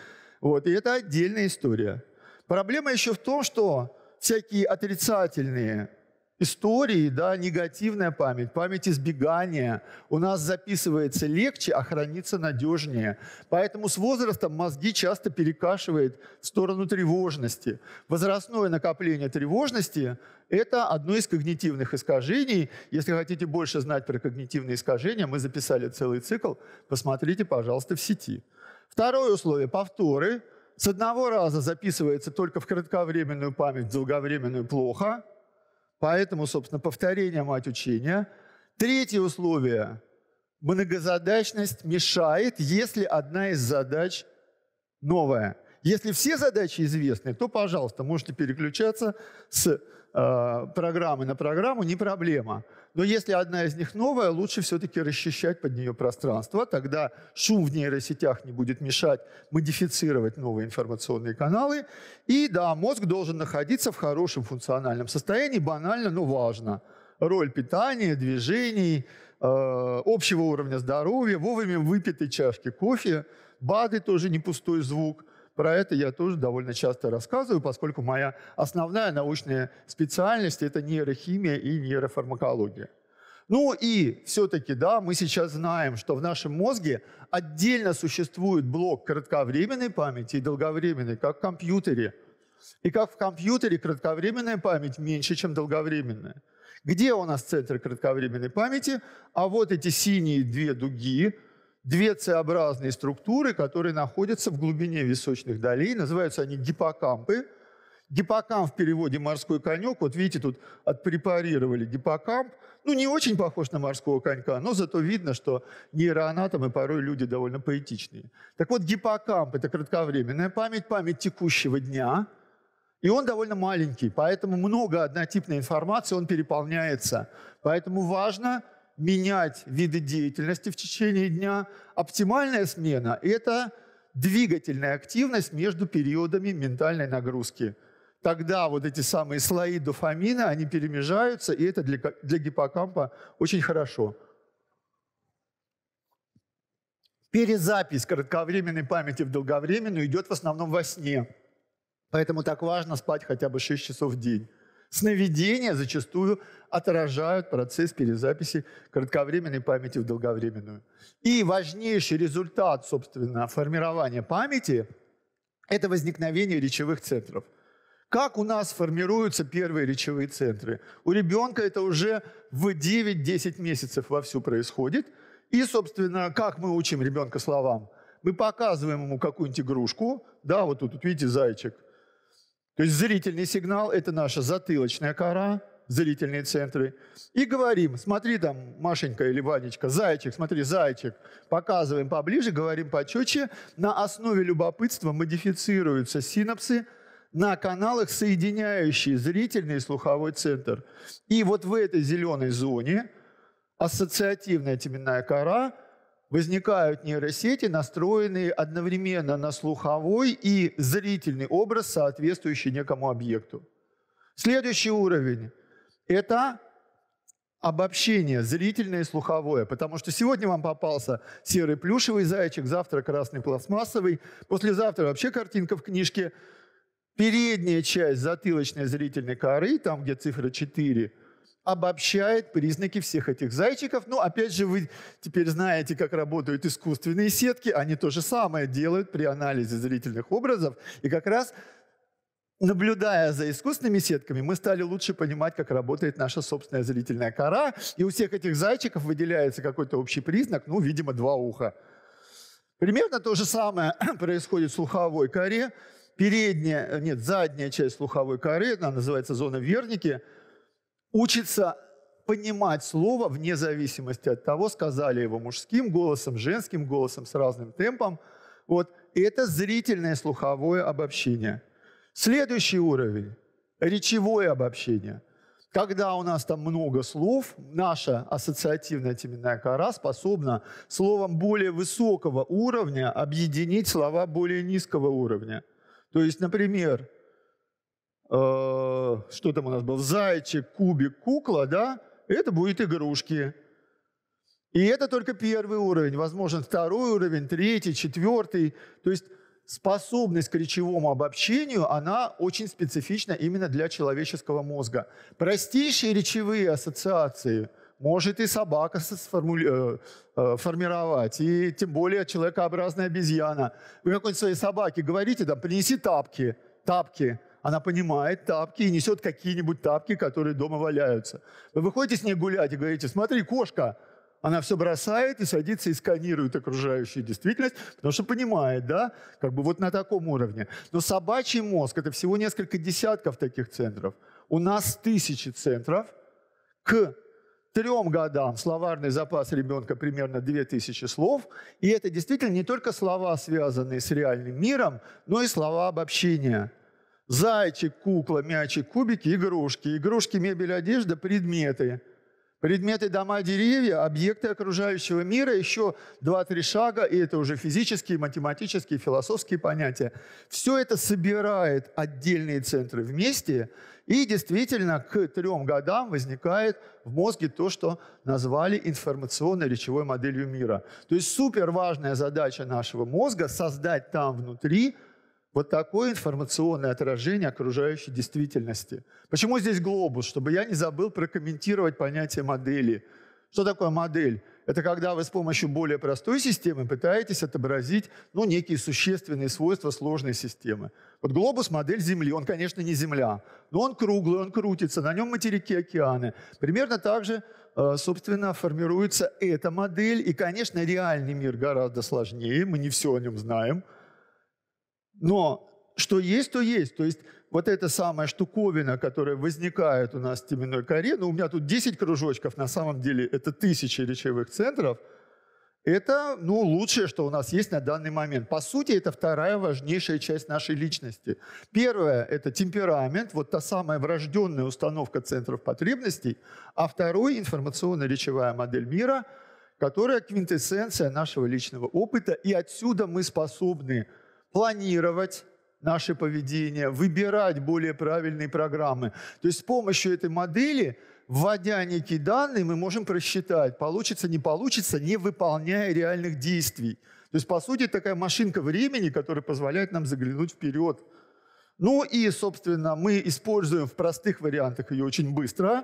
Вот, и это отдельная история. Проблема еще в том, что всякие отрицательные истории, да, негативная память, память избегания. У нас записывается легче, а хранится надежнее. Поэтому с возрастом мозги часто перекашивает в сторону тревожности. Возрастное накопление тревожности – это одно из когнитивных искажений. Если хотите больше знать про когнитивные искажения, мы записали целый цикл, посмотрите, пожалуйста, в сети. Второе условие – повторы. С одного раза записывается только в кратковременную память, в долговременную – плохо – Поэтому, собственно, повторение – мать учения. Третье условие – многозадачность мешает, если одна из задач новая – если все задачи известны, то, пожалуйста, можете переключаться с э, программы на программу, не проблема. Но если одна из них новая, лучше все-таки расчищать под нее пространство. Тогда шум в нейросетях не будет мешать модифицировать новые информационные каналы. И да, мозг должен находиться в хорошем функциональном состоянии, банально, но важно. Роль питания, движений, э, общего уровня здоровья, вовремя выпитой чашки кофе, БАДы тоже не пустой звук – про это я тоже довольно часто рассказываю, поскольку моя основная научная специальность – это нейрохимия и нейрофармакология. Ну и все-таки, да, мы сейчас знаем, что в нашем мозге отдельно существует блок кратковременной памяти и долговременной, как в компьютере. И как в компьютере кратковременная память меньше, чем долговременная. Где у нас центр кратковременной памяти? А вот эти синие две дуги две С-образные структуры, которые находятся в глубине височных долей. Называются они гиппокампы. Гиппокамп в переводе «морской конек». Вот видите, тут отпрепарировали гиппокамп. Ну, не очень похож на морского конька, но зато видно, что нейроанатомы порой люди довольно поэтичные. Так вот, гиппокамп – это кратковременная память, память текущего дня. И он довольно маленький, поэтому много однотипной информации, он переполняется. Поэтому важно – менять виды деятельности в течение дня. Оптимальная смена – это двигательная активность между периодами ментальной нагрузки. Тогда вот эти самые слои дофамина, они перемежаются, и это для, для гиппокампа очень хорошо. Перезапись кратковременной памяти в долговременную идет в основном во сне. Поэтому так важно спать хотя бы 6 часов в день. Сновидения зачастую отражают процесс перезаписи кратковременной памяти в долговременную. И важнейший результат, собственно, формирования памяти – это возникновение речевых центров. Как у нас формируются первые речевые центры? У ребенка это уже в 9-10 месяцев вовсю происходит. И, собственно, как мы учим ребенка словам? Мы показываем ему какую-нибудь игрушку, да, вот тут, вот видите, зайчик, то есть зрительный сигнал – это наша затылочная кора, зрительные центры. И говорим, смотри там, Машенька или Ванечка, зайчик, смотри, зайчик. Показываем поближе, говорим почетче. На основе любопытства модифицируются синапсы на каналах, соединяющие зрительный и слуховой центр. И вот в этой зеленой зоне ассоциативная теменная кора – возникают нейросети, настроенные одновременно на слуховой и зрительный образ, соответствующий некому объекту. Следующий уровень – это обобщение зрительное и слуховое, потому что сегодня вам попался серый плюшевый зайчик, завтра красный пластмассовый, послезавтра вообще картинка в книжке. Передняя часть затылочной зрительной коры, там, где цифра 4 – обобщает признаки всех этих зайчиков. Ну, опять же, вы теперь знаете, как работают искусственные сетки. Они то же самое делают при анализе зрительных образов. И как раз наблюдая за искусственными сетками, мы стали лучше понимать, как работает наша собственная зрительная кора. И у всех этих зайчиков выделяется какой-то общий признак, ну, видимо, два уха. Примерно то же самое <clears throat> происходит в слуховой коре. Передняя, нет, задняя часть слуховой коры, она называется зона верники – учится понимать слово вне зависимости от того, сказали его мужским голосом, женским голосом, с разным темпом. Вот и это зрительное слуховое обобщение. Следующий уровень – речевое обобщение. Когда у нас там много слов, наша ассоциативная теменная кора способна словом более высокого уровня объединить слова более низкого уровня. То есть, например, Э, что там у нас был, зайчик, кубик, кукла, да, это будет игрушки. И это только первый уровень, возможно, второй уровень, третий, четвертый. То есть способность к речевому обобщению, она очень специфична именно для человеческого мозга. Простейшие речевые ассоциации может и собака сформули... Э, э, формировать, и тем более человекообразная обезьяна. Вы какой-нибудь своей собаке говорите, "Да, принеси тапки, тапки, она понимает тапки и несет какие-нибудь тапки, которые дома валяются. Вы выходите с ней гулять и говорите, смотри, кошка. Она все бросает и садится и сканирует окружающую действительность, потому что понимает, да, как бы вот на таком уровне. Но собачий мозг – это всего несколько десятков таких центров. У нас тысячи центров. К трем годам словарный запас ребенка примерно 2000 слов. И это действительно не только слова, связанные с реальным миром, но и слова обобщения. Зайчик, кукла, мячик, кубики, игрушки. Игрушки, мебель, одежда, предметы. Предметы, дома, деревья, объекты окружающего мира, еще два-три шага, и это уже физические, математические, философские понятия. Все это собирает отдельные центры вместе, и действительно к трем годам возникает в мозге то, что назвали информационно-речевой моделью мира. То есть супер важная задача нашего мозга – создать там внутри вот такое информационное отражение окружающей действительности. Почему здесь глобус? Чтобы я не забыл прокомментировать понятие модели. Что такое модель? Это когда вы с помощью более простой системы пытаетесь отобразить ну, некие существенные свойства сложной системы. Вот глобус – модель Земли. Он, конечно, не Земля, но он круглый, он крутится, на нем материки, океаны. Примерно так же, э, собственно, формируется эта модель. И, конечно, реальный мир гораздо сложнее, мы не все о нем знаем – но что есть, то есть. То есть вот эта самая штуковина, которая возникает у нас в теменной коре, ну у меня тут 10 кружочков, на самом деле это тысячи речевых центров, это ну, лучшее, что у нас есть на данный момент. По сути, это вторая важнейшая часть нашей личности. Первое – это темперамент, вот та самая врожденная установка центров потребностей, а второй – информационно-речевая модель мира, которая квинтэссенция нашего личного опыта, и отсюда мы способны планировать наше поведение, выбирать более правильные программы. То есть с помощью этой модели, вводя некие данные, мы можем просчитать, получится, не получится, не выполняя реальных действий. То есть, по сути, такая машинка времени, которая позволяет нам заглянуть вперед. Ну и, собственно, мы используем в простых вариантах ее очень быстро.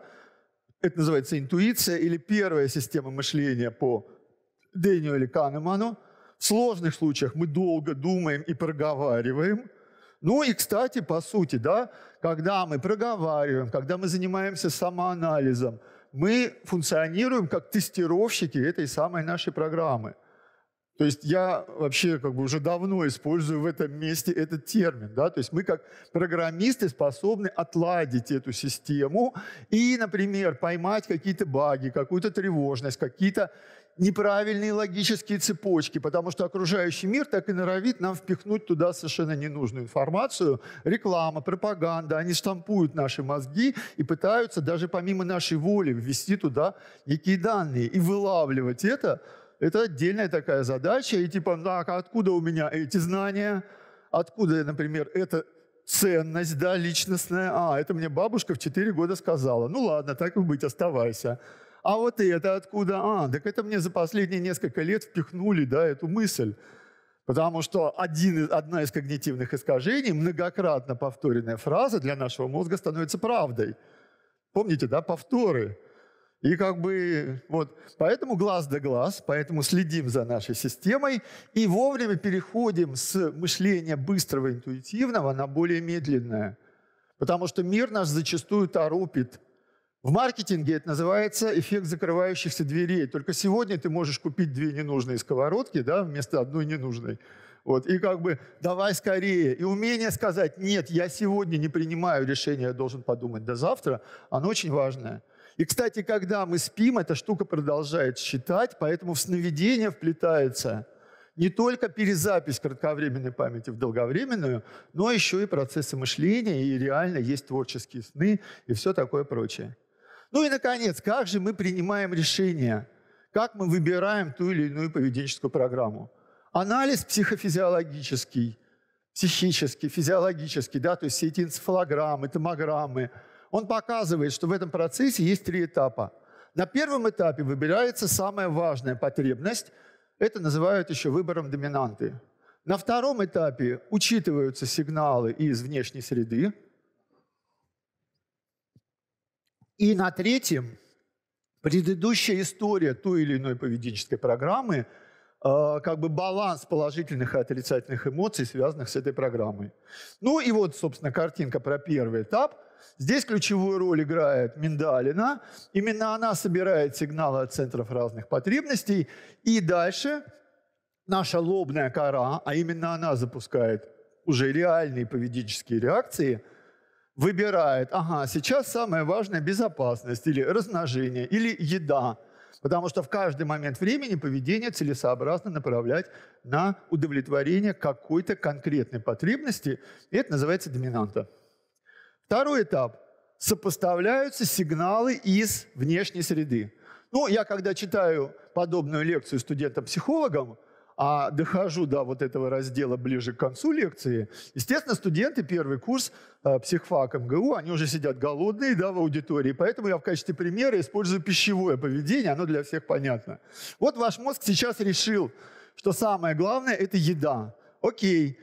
Это называется интуиция или первая система мышления по Дэниелу Канеману – в сложных случаях мы долго думаем и проговариваем. Ну и, кстати, по сути, да, когда мы проговариваем, когда мы занимаемся самоанализом, мы функционируем как тестировщики этой самой нашей программы. То есть я вообще как бы уже давно использую в этом месте этот термин. Да? То есть мы как программисты способны отладить эту систему и, например, поймать какие-то баги, какую-то тревожность, какие-то неправильные логические цепочки, потому что окружающий мир так и норовит нам впихнуть туда совершенно ненужную информацию. Реклама, пропаганда, они штампуют наши мозги и пытаются даже помимо нашей воли ввести туда некие данные и вылавливать это. Это отдельная такая задача. И типа, так, «Ну, а откуда у меня эти знания? Откуда, например, это ценность, да, личностная. А, это мне бабушка в 4 года сказала. Ну ладно, так и быть, оставайся а вот это откуда? А, так это мне за последние несколько лет впихнули, да, эту мысль. Потому что один, одна из когнитивных искажений, многократно повторенная фраза для нашего мозга становится правдой. Помните, да, повторы. И как бы вот, поэтому глаз да глаз, поэтому следим за нашей системой и вовремя переходим с мышления быстрого, интуитивного на более медленное. Потому что мир нас зачастую торопит – в маркетинге это называется эффект закрывающихся дверей. Только сегодня ты можешь купить две ненужные сковородки да, вместо одной ненужной. Вот, и как бы давай скорее. И умение сказать, нет, я сегодня не принимаю решение, я должен подумать до завтра, оно очень важное. И, кстати, когда мы спим, эта штука продолжает считать, поэтому в сновидение вплетается не только перезапись кратковременной памяти в долговременную, но еще и процессы мышления, и реально есть творческие сны и все такое прочее. Ну и, наконец, как же мы принимаем решения? Как мы выбираем ту или иную поведенческую программу? Анализ психофизиологический, психический, физиологический, да, то есть все эти энцефалограммы, томограммы, он показывает, что в этом процессе есть три этапа. На первом этапе выбирается самая важная потребность, это называют еще выбором доминанты. На втором этапе учитываются сигналы из внешней среды, И на третьем, предыдущая история той или иной поведенческой программы э, как бы баланс положительных и отрицательных эмоций, связанных с этой программой. Ну и вот, собственно, картинка про первый этап. Здесь ключевую роль играет миндалина. Именно она собирает сигналы от центров разных потребностей. И дальше наша лобная кора, а именно она запускает уже реальные поведенческие реакции – выбирает, ага, сейчас самое важное – безопасность или размножение, или еда, потому что в каждый момент времени поведение целесообразно направлять на удовлетворение какой-то конкретной потребности, и это называется доминанта. Второй этап – сопоставляются сигналы из внешней среды. Ну, я когда читаю подобную лекцию студентам-психологам, а дохожу до вот этого раздела ближе к концу лекции, естественно, студенты первый курс э, психфак МГУ, они уже сидят голодные да, в аудитории, поэтому я в качестве примера использую пищевое поведение, оно для всех понятно. Вот ваш мозг сейчас решил, что самое главное – это еда. Окей,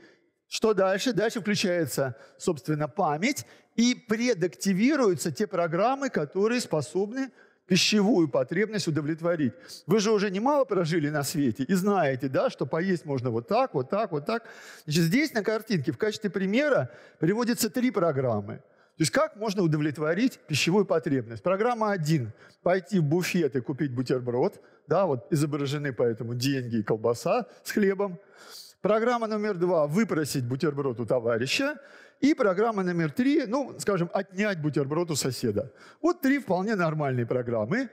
что дальше? Дальше включается, собственно, память, и предактивируются те программы, которые способны пищевую потребность удовлетворить. Вы же уже немало прожили на свете и знаете, да, что поесть можно вот так, вот так, вот так. Значит, здесь на картинке в качестве примера приводятся три программы. То есть как можно удовлетворить пищевую потребность? Программа 1 – пойти в буфет и купить бутерброд. Да, вот изображены поэтому деньги и колбаса с хлебом. Программа номер два – выпросить бутерброд у товарища. И программа номер три, ну, скажем, отнять бутерброд у соседа. Вот три вполне нормальные программы.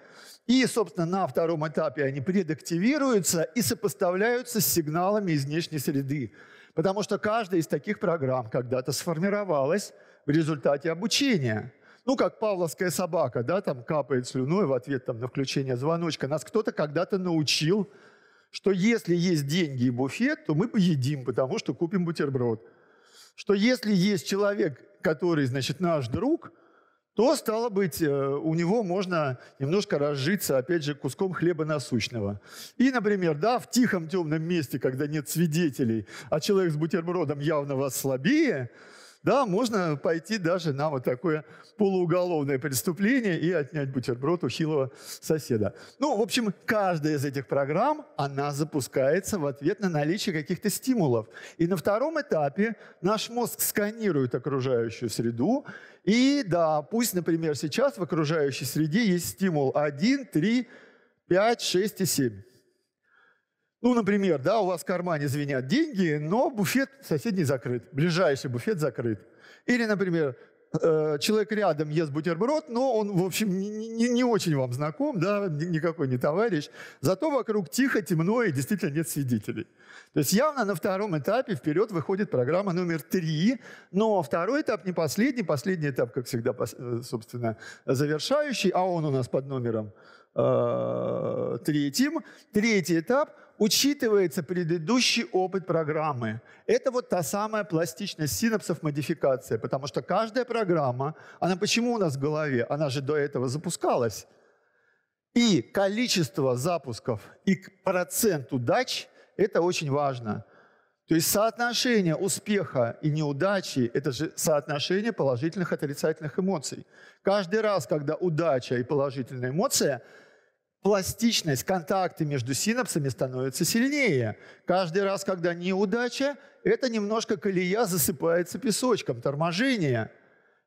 И, собственно, на втором этапе они предактивируются и сопоставляются с сигналами из внешней среды. Потому что каждая из таких программ когда-то сформировалась в результате обучения. Ну, как павловская собака, да, там капает слюной в ответ там, на включение звоночка. Нас кто-то когда-то научил что если есть деньги и буфет, то мы поедим, потому что купим бутерброд. Что если есть человек, который, значит, наш друг, то, стало быть, э, у него можно немножко разжиться, опять же, куском хлеба насущного. И, например, да, в тихом темном месте, когда нет свидетелей, а человек с бутербродом явно вас слабее, да, можно пойти даже на вот такое полууголовное преступление и отнять бутерброд у хилого соседа. Ну, в общем, каждая из этих программ, она запускается в ответ на наличие каких-то стимулов. И на втором этапе наш мозг сканирует окружающую среду, и да, пусть, например, сейчас в окружающей среде есть стимул 1, 3, 5, 6 и 7. Ну, например, да, у вас в кармане звенят деньги, но буфет соседний закрыт, ближайший буфет закрыт. Или, например, э, человек рядом ест бутерброд, но он, в общем, не, не, не очень вам знаком, да, никакой не товарищ. Зато вокруг тихо, темно и действительно нет свидетелей. То есть явно на втором этапе вперед выходит программа номер три, но второй этап не последний, последний этап, как всегда, э, собственно, завершающий, а он у нас под номером э, третьим. Третий этап – учитывается предыдущий опыт программы. Это вот та самая пластичность синапсов, модификация, потому что каждая программа, она почему у нас в голове? Она же до этого запускалась. И количество запусков и процент удач – это очень важно. То есть соотношение успеха и неудачи – это же соотношение положительных и отрицательных эмоций. Каждый раз, когда удача и положительная эмоция – пластичность, контакты между синапсами становятся сильнее. Каждый раз, когда неудача, это немножко колея засыпается песочком, торможение.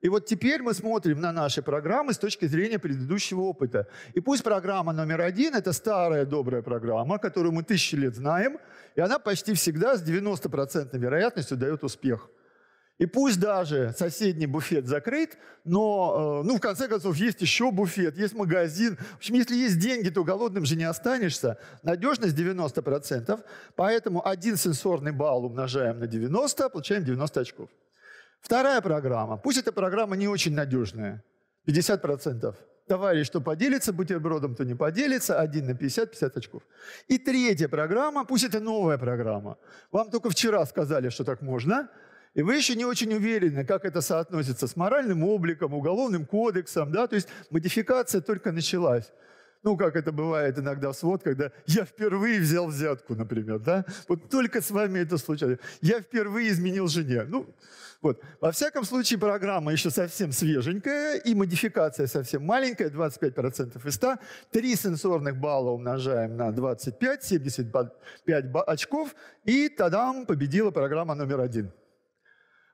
И вот теперь мы смотрим на наши программы с точки зрения предыдущего опыта. И пусть программа номер один – это старая добрая программа, которую мы тысячи лет знаем, и она почти всегда с 90% вероятностью дает успех – и пусть даже соседний буфет закрыт, но, э, ну, в конце концов, есть еще буфет, есть магазин. В общем, если есть деньги, то голодным же не останешься. Надежность 90%, поэтому один сенсорный балл умножаем на 90, получаем 90 очков. Вторая программа. Пусть эта программа не очень надежная. 50%. Товарищ, что поделится бутербродом, то не поделится. 1 на 50, 50 очков. И третья программа. Пусть это новая программа. Вам только вчера сказали, что так можно – и вы еще не очень уверены, как это соотносится с моральным обликом, уголовным кодексом, да, то есть модификация только началась. Ну, как это бывает иногда в свод, когда я впервые взял взятку, например, да, вот только с вами это случилось. Я впервые изменил жене. Ну, вот. Во всяком случае, программа еще совсем свеженькая, и модификация совсем маленькая, 25% из 100. Три сенсорных балла умножаем на 25, 75 очков, и тогда победила программа номер один.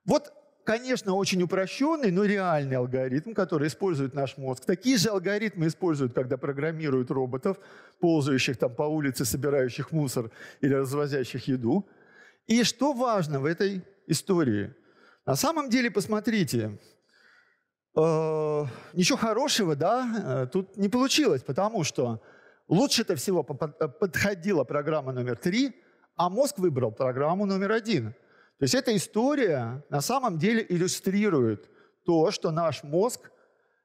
Вот конечно, очень упрощенный, но реальный алгоритм, который использует наш мозг. Такие же алгоритмы используют, когда программируют роботов, ползающих там по улице, собирающих мусор или развозящих еду. И что важно в этой истории? На самом деле, посмотрите, э, ничего хорошего да, э, тут не получилось, потому что лучше-то всего э, подходила программа номер три, а мозг выбрал программу номер один – то есть эта история на самом деле иллюстрирует то, что наш мозг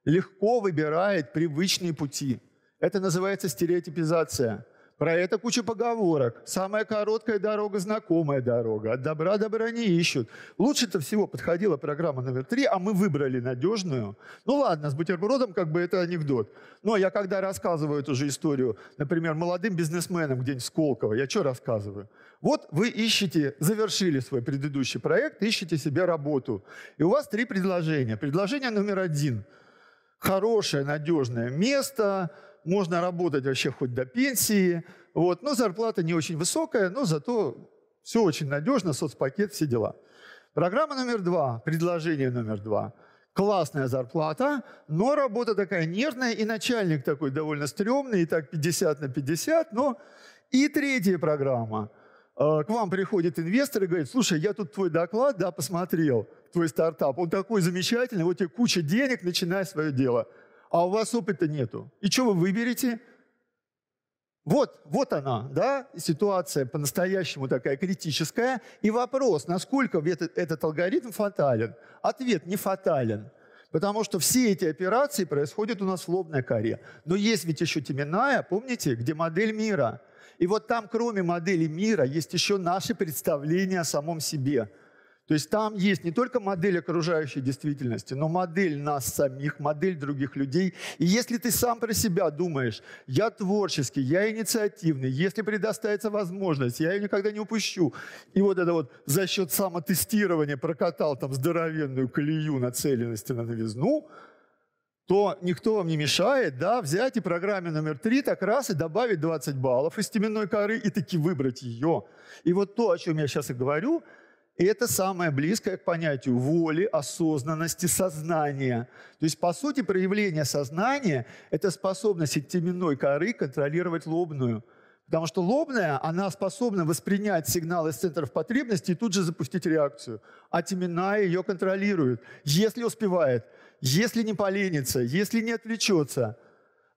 легко выбирает привычные пути. Это называется стереотипизация. Про это куча поговорок. Самая короткая дорога – знакомая дорога. От добра добра не ищут. Лучше-то всего подходила программа номер три, а мы выбрали надежную. Ну ладно, с бутербродом как бы это анекдот. Но я когда рассказываю эту же историю, например, молодым бизнесменам где-нибудь в Сколково, я что рассказываю? Вот вы ищете, завершили свой предыдущий проект, ищете себе работу. И у вас три предложения. Предложение номер один – хорошее, надежное место – можно работать вообще хоть до пенсии, вот, но зарплата не очень высокая, но зато все очень надежно, соцпакет, все дела. Программа номер два, предложение номер два. Классная зарплата, но работа такая нервная, и начальник такой довольно стрёмный, и так 50 на 50, но... И третья программа. Э, к вам приходит инвестор и говорит, слушай, я тут твой доклад, да, посмотрел, твой стартап, он такой замечательный, вот тебе куча денег, начинай свое дело а у вас опыта нету. И что вы выберете? Вот, вот она, да, ситуация по-настоящему такая критическая. И вопрос, насколько этот, этот алгоритм фатален? Ответ не фатален. Потому что все эти операции происходят у нас в лобной коре. Но есть ведь еще теменная, помните, где модель мира. И вот там, кроме модели мира, есть еще наши представления о самом себе. То есть там есть не только модель окружающей действительности, но модель нас самих, модель других людей. И если ты сам про себя думаешь, я творческий, я инициативный, если предоставится возможность, я ее никогда не упущу. И вот это вот за счет самотестирования прокатал там здоровенную колею нацеленности на новизну, то никто вам не мешает да, взять и программе номер три так раз и добавить 20 баллов из теменной коры и таки выбрать ее. И вот то, о чем я сейчас и говорю – это самое близкое к понятию воли, осознанности, сознания. То есть, по сути, проявление сознания – это способность теменной коры контролировать лобную. Потому что лобная, она способна воспринять сигнал из центров потребности и тут же запустить реакцию. А теменная ее контролирует, если успевает, если не поленится, если не отвлечется –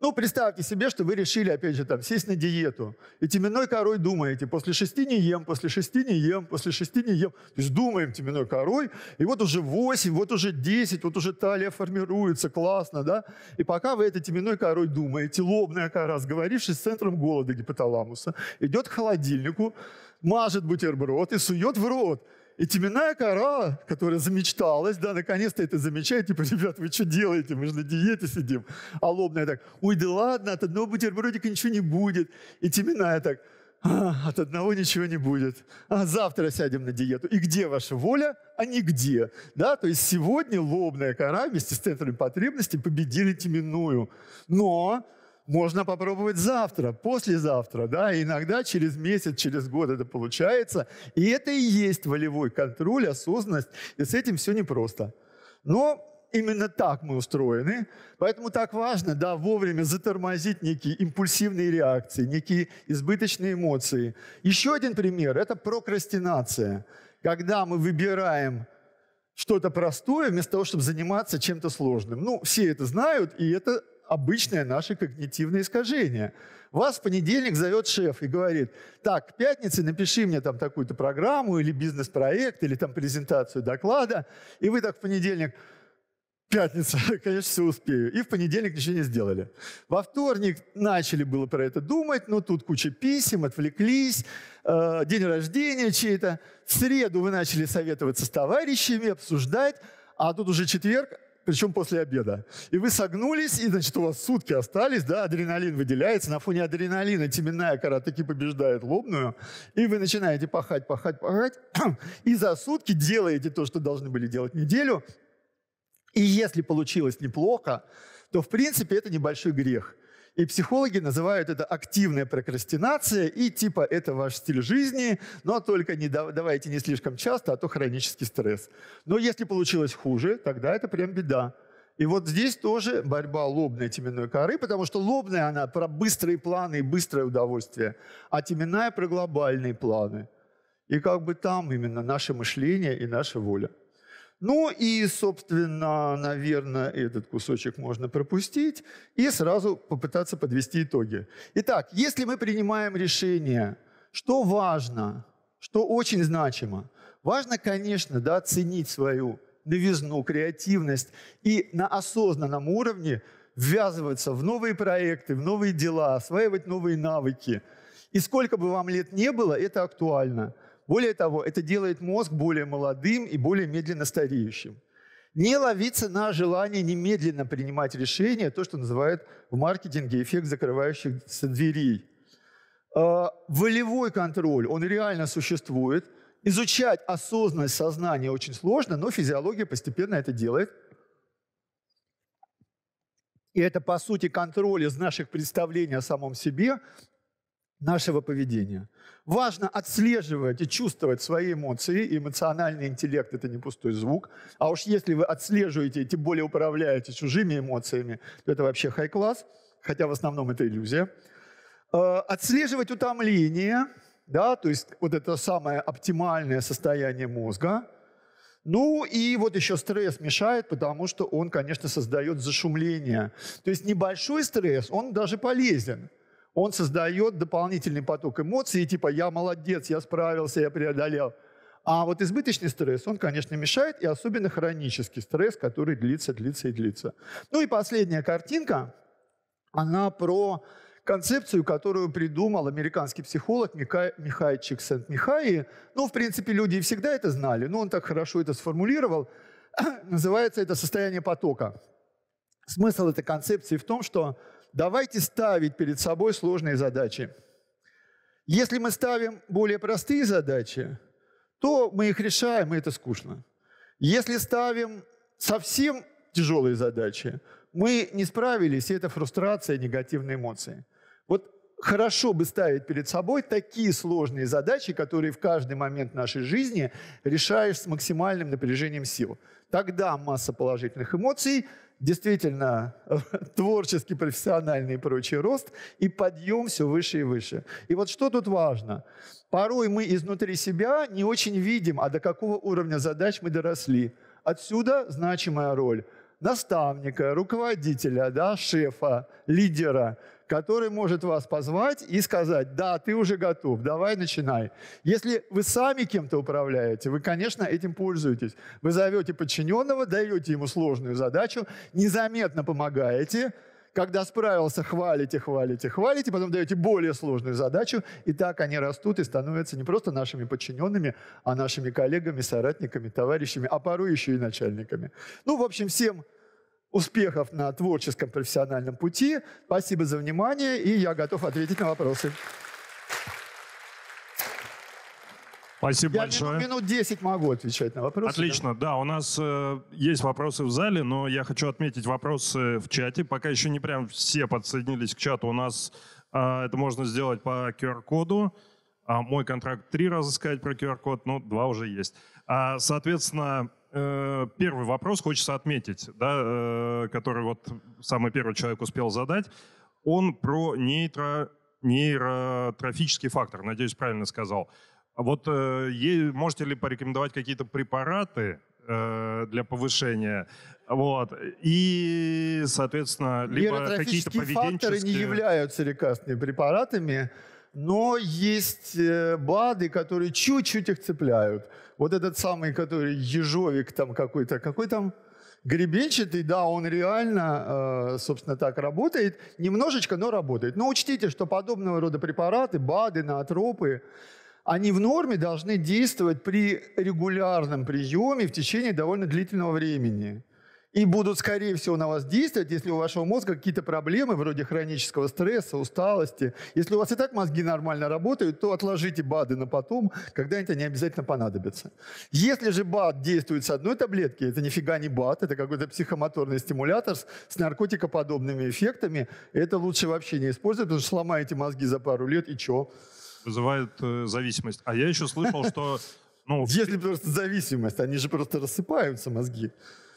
ну, представьте себе, что вы решили, опять же, там, сесть на диету. И теменной корой думаете, после шести не ем, после шести не ем, после шести не ем. То есть думаем теменной корой, и вот уже восемь, вот уже десять, вот уже талия формируется, классно, да? И пока вы этой теменной корой думаете, лобная кора, сговорившись с центром голода гипоталамуса, идет к холодильнику, мажет бутерброд и сует в рот. И теменная кора, которая замечталась, да, наконец-то это замечает, типа, ребят, вы что делаете, мы же на диете сидим. А лобная так, ой, да ладно, от одного бутербродика ничего не будет. И теменная так, а, от одного ничего не будет. А завтра сядем на диету. И где ваша воля, а нигде. Да? То есть сегодня лобная кора вместе с центрами потребностей победили теменную. Но можно попробовать завтра, послезавтра, да, иногда через месяц, через год это получается. И это и есть волевой контроль, осознанность, и с этим все непросто. Но именно так мы устроены, поэтому так важно, да, вовремя затормозить некие импульсивные реакции, некие избыточные эмоции. Еще один пример – это прокрастинация, когда мы выбираем что-то простое, вместо того, чтобы заниматься чем-то сложным. Ну, все это знают, и это обычное наше когнитивное искажение. Вас в понедельник зовет шеф и говорит, так, к пятнице напиши мне там такую-то программу или бизнес-проект, или там презентацию доклада, и вы так в понедельник, пятница, <laughs> конечно, все успею. И в понедельник ничего не сделали. Во вторник начали было про это думать, но тут куча писем, отвлеклись, э, день рождения чей-то. В среду вы начали советоваться с товарищами, обсуждать, а тут уже четверг, причем после обеда. И вы согнулись, и, значит, у вас сутки остались, да, адреналин выделяется. На фоне адреналина теменная кора таки побеждает лобную. И вы начинаете пахать, пахать, пахать. <clears throat> И за сутки делаете то, что должны были делать неделю. И если получилось неплохо, то, в принципе, это небольшой грех – и психологи называют это активная прокрастинация, и типа это ваш стиль жизни, но только не давайте не слишком часто, а то хронический стресс. Но если получилось хуже, тогда это прям беда. И вот здесь тоже борьба лобной и теменной коры, потому что лобная она про быстрые планы и быстрое удовольствие, а теменная про глобальные планы. И как бы там именно наше мышление и наша воля. Ну и, собственно, наверное, этот кусочек можно пропустить и сразу попытаться подвести итоги. Итак, если мы принимаем решение, что важно, что очень значимо, важно, конечно, да, оценить свою новизну, креативность и на осознанном уровне ввязываться в новые проекты, в новые дела, осваивать новые навыки. И сколько бы вам лет не было, это актуально – более того, это делает мозг более молодым и более медленно стареющим. Не ловиться на желание немедленно принимать решение, то, что называют в маркетинге эффект закрывающихся дверей. А, волевой контроль, он реально существует. Изучать осознанность сознания очень сложно, но физиология постепенно это делает. И это, по сути, контроль из наших представлений о самом себе нашего поведения. Важно отслеживать и чувствовать свои эмоции. Эмоциональный интеллект – это не пустой звук. А уж если вы отслеживаете и тем более управляете чужими эмоциями, то это вообще хай-класс, хотя в основном это иллюзия. Э, отслеживать утомление, да, то есть вот это самое оптимальное состояние мозга. Ну и вот еще стресс мешает, потому что он, конечно, создает зашумление. То есть небольшой стресс, он даже полезен – он создает дополнительный поток эмоций, типа «я молодец, я справился, я преодолел». А вот избыточный стресс, он, конечно, мешает, и особенно хронический стресс, который длится, длится и длится. Ну и последняя картинка, она про концепцию, которую придумал американский психолог Мика... Сент михаи Ну, в принципе, люди и всегда это знали, но он так хорошо это сформулировал. <clears throat> Называется это «состояние потока». Смысл этой концепции в том, что Давайте ставить перед собой сложные задачи. Если мы ставим более простые задачи, то мы их решаем, и это скучно. Если ставим совсем тяжелые задачи, мы не справились, и это фрустрация, негативные эмоции. Вот хорошо бы ставить перед собой такие сложные задачи, которые в каждый момент нашей жизни решаешь с максимальным напряжением сил. Тогда масса положительных эмоций – действительно <laughs> творческий, профессиональный и прочий рост, и подъем все выше и выше. И вот что тут важно? Порой мы изнутри себя не очень видим, а до какого уровня задач мы доросли. Отсюда значимая роль наставника, руководителя, да, шефа, лидера – который может вас позвать и сказать, да, ты уже готов, давай начинай. Если вы сами кем-то управляете, вы, конечно, этим пользуетесь. Вы зовете подчиненного, даете ему сложную задачу, незаметно помогаете, когда справился, хвалите, хвалите, хвалите, потом даете более сложную задачу, и так они растут и становятся не просто нашими подчиненными, а нашими коллегами, соратниками, товарищами, а порой еще и начальниками. Ну, в общем, всем успехов на творческом профессиональном пути. Спасибо за внимание, и я готов ответить на вопросы. Спасибо Я большое. Минут, минут 10 могу отвечать на вопросы. Отлично, да. у нас э, есть вопросы в зале, но я хочу отметить вопросы в чате. Пока еще не прям все подсоединились к чату. У нас э, это можно сделать по QR-коду. А мой контракт три раза сказать про QR-код, но два уже есть. А, соответственно, Э, первый вопрос хочется отметить, да, э, который вот самый первый человек успел задать. Он про нейтро, нейротрофический фактор, надеюсь, правильно сказал. Вот э, можете ли порекомендовать какие-то препараты, для повышения. Вот. И, соответственно, либо какие-то поведенческие... факторы не являются лекарственными препаратами, но есть э, БАДы, которые чуть-чуть их цепляют. Вот этот самый, который ежовик там какой-то, какой там гребенчатый, да, он реально, э, собственно, так работает. Немножечко, но работает. Но учтите, что подобного рода препараты, БАДы, наотропы, они в норме должны действовать при регулярном приеме в течение довольно длительного времени и будут, скорее всего, на вас действовать, если у вашего мозга какие-то проблемы вроде хронического стресса, усталости. Если у вас и так мозги нормально работают, то отложите БАДы на потом, когда-нибудь они обязательно понадобятся. Если же БАД действует с одной таблетки, это нифига не БАД, это какой-то психомоторный стимулятор с наркотикоподобными эффектами, это лучше вообще не использовать, потому что сломаете мозги за пару лет и чё? Вызывает э, зависимость. А я еще слышал, что... Ну, <laughs> Если просто зависимость, они же просто рассыпаются, мозги.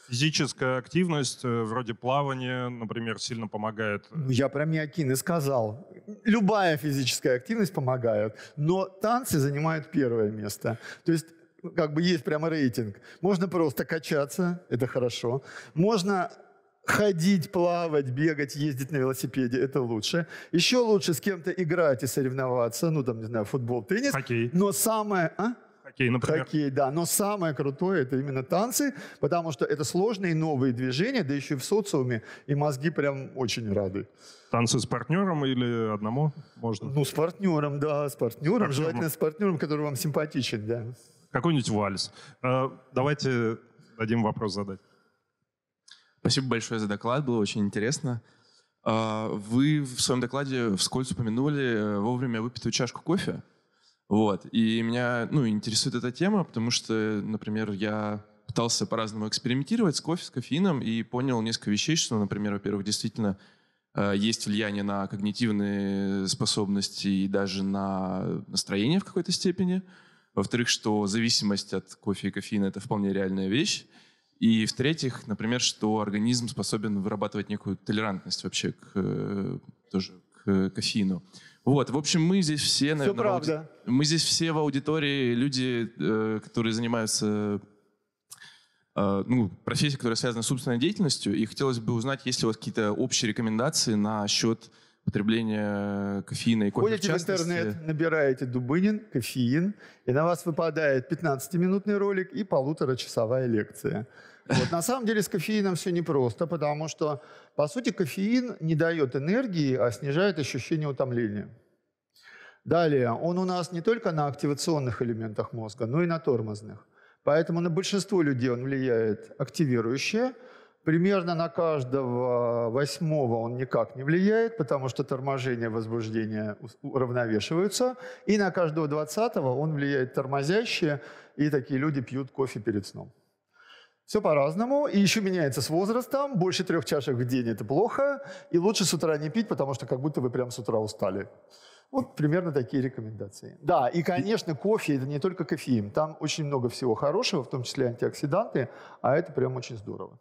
Физическая активность, э, вроде плавания, например, сильно помогает. Ну, я прям не Акин и сказал. Любая физическая активность помогает, но танцы занимают первое место. То есть ну, как бы есть прямо рейтинг. Можно просто качаться, это хорошо. Можно ходить, плавать, бегать, ездить на велосипеде – это лучше. Еще лучше с кем-то играть и соревноваться, ну там, не знаю, футбол, теннис. Хоккей. Но самое… А? хоккей, например. Хоккей, да. Но самое крутое это именно танцы, потому что это сложные новые движения, да еще и в социуме, и мозги прям очень рады. Танцы с партнером или одному можно? Ну, с партнером, да, с партнером, партнером. желательно с партнером, который вам симпатичен, да. Какой-нибудь вальс. А, давайте дадим вопрос задать. Спасибо большое за доклад, было очень интересно. А, вы в своем докладе вскользь упомянули э, вовремя выпитую чашку кофе. Вот. И меня ну, интересует эта тема, потому что, например, я пытался по-разному экспериментировать с кофе, с кофеином и понял несколько вещей, что, например, во-первых, действительно э, есть влияние на когнитивные способности и даже на настроение в какой-то степени. Во-вторых, что зависимость от кофе и кофеина – это вполне реальная вещь. И в-третьих, например, что организм способен вырабатывать некую толерантность вообще к, э, тоже к кофеину. Вот, в общем, мы здесь все, наверное, правда. мы здесь все в аудитории люди, э, которые занимаются э, ну, профессией, которая связана с собственной деятельностью, и хотелось бы узнать, есть ли у вас какие-то общие рекомендации на счет потребления кофеина и кофе Ходите в, в интернет, набираете Дубынин, кофеин, и на вас выпадает 15-минутный ролик и полуторачасовая лекция. Вот. На самом деле с кофеином все непросто, потому что, по сути, кофеин не дает энергии, а снижает ощущение утомления. Далее, он у нас не только на активационных элементах мозга, но и на тормозных. Поэтому на большинство людей он влияет активирующе. Примерно на каждого восьмого он никак не влияет, потому что торможение возбуждения уравновешиваются. И на каждого двадцатого он влияет тормозящее, и такие люди пьют кофе перед сном. Все по-разному, и еще меняется с возрастом. Больше трех чашек в день – это плохо, и лучше с утра не пить, потому что как будто вы прямо с утра устали. Вот примерно такие рекомендации. Да, и, конечно, кофе – это не только кофеин. Там очень много всего хорошего, в том числе антиоксиданты, а это прям очень здорово.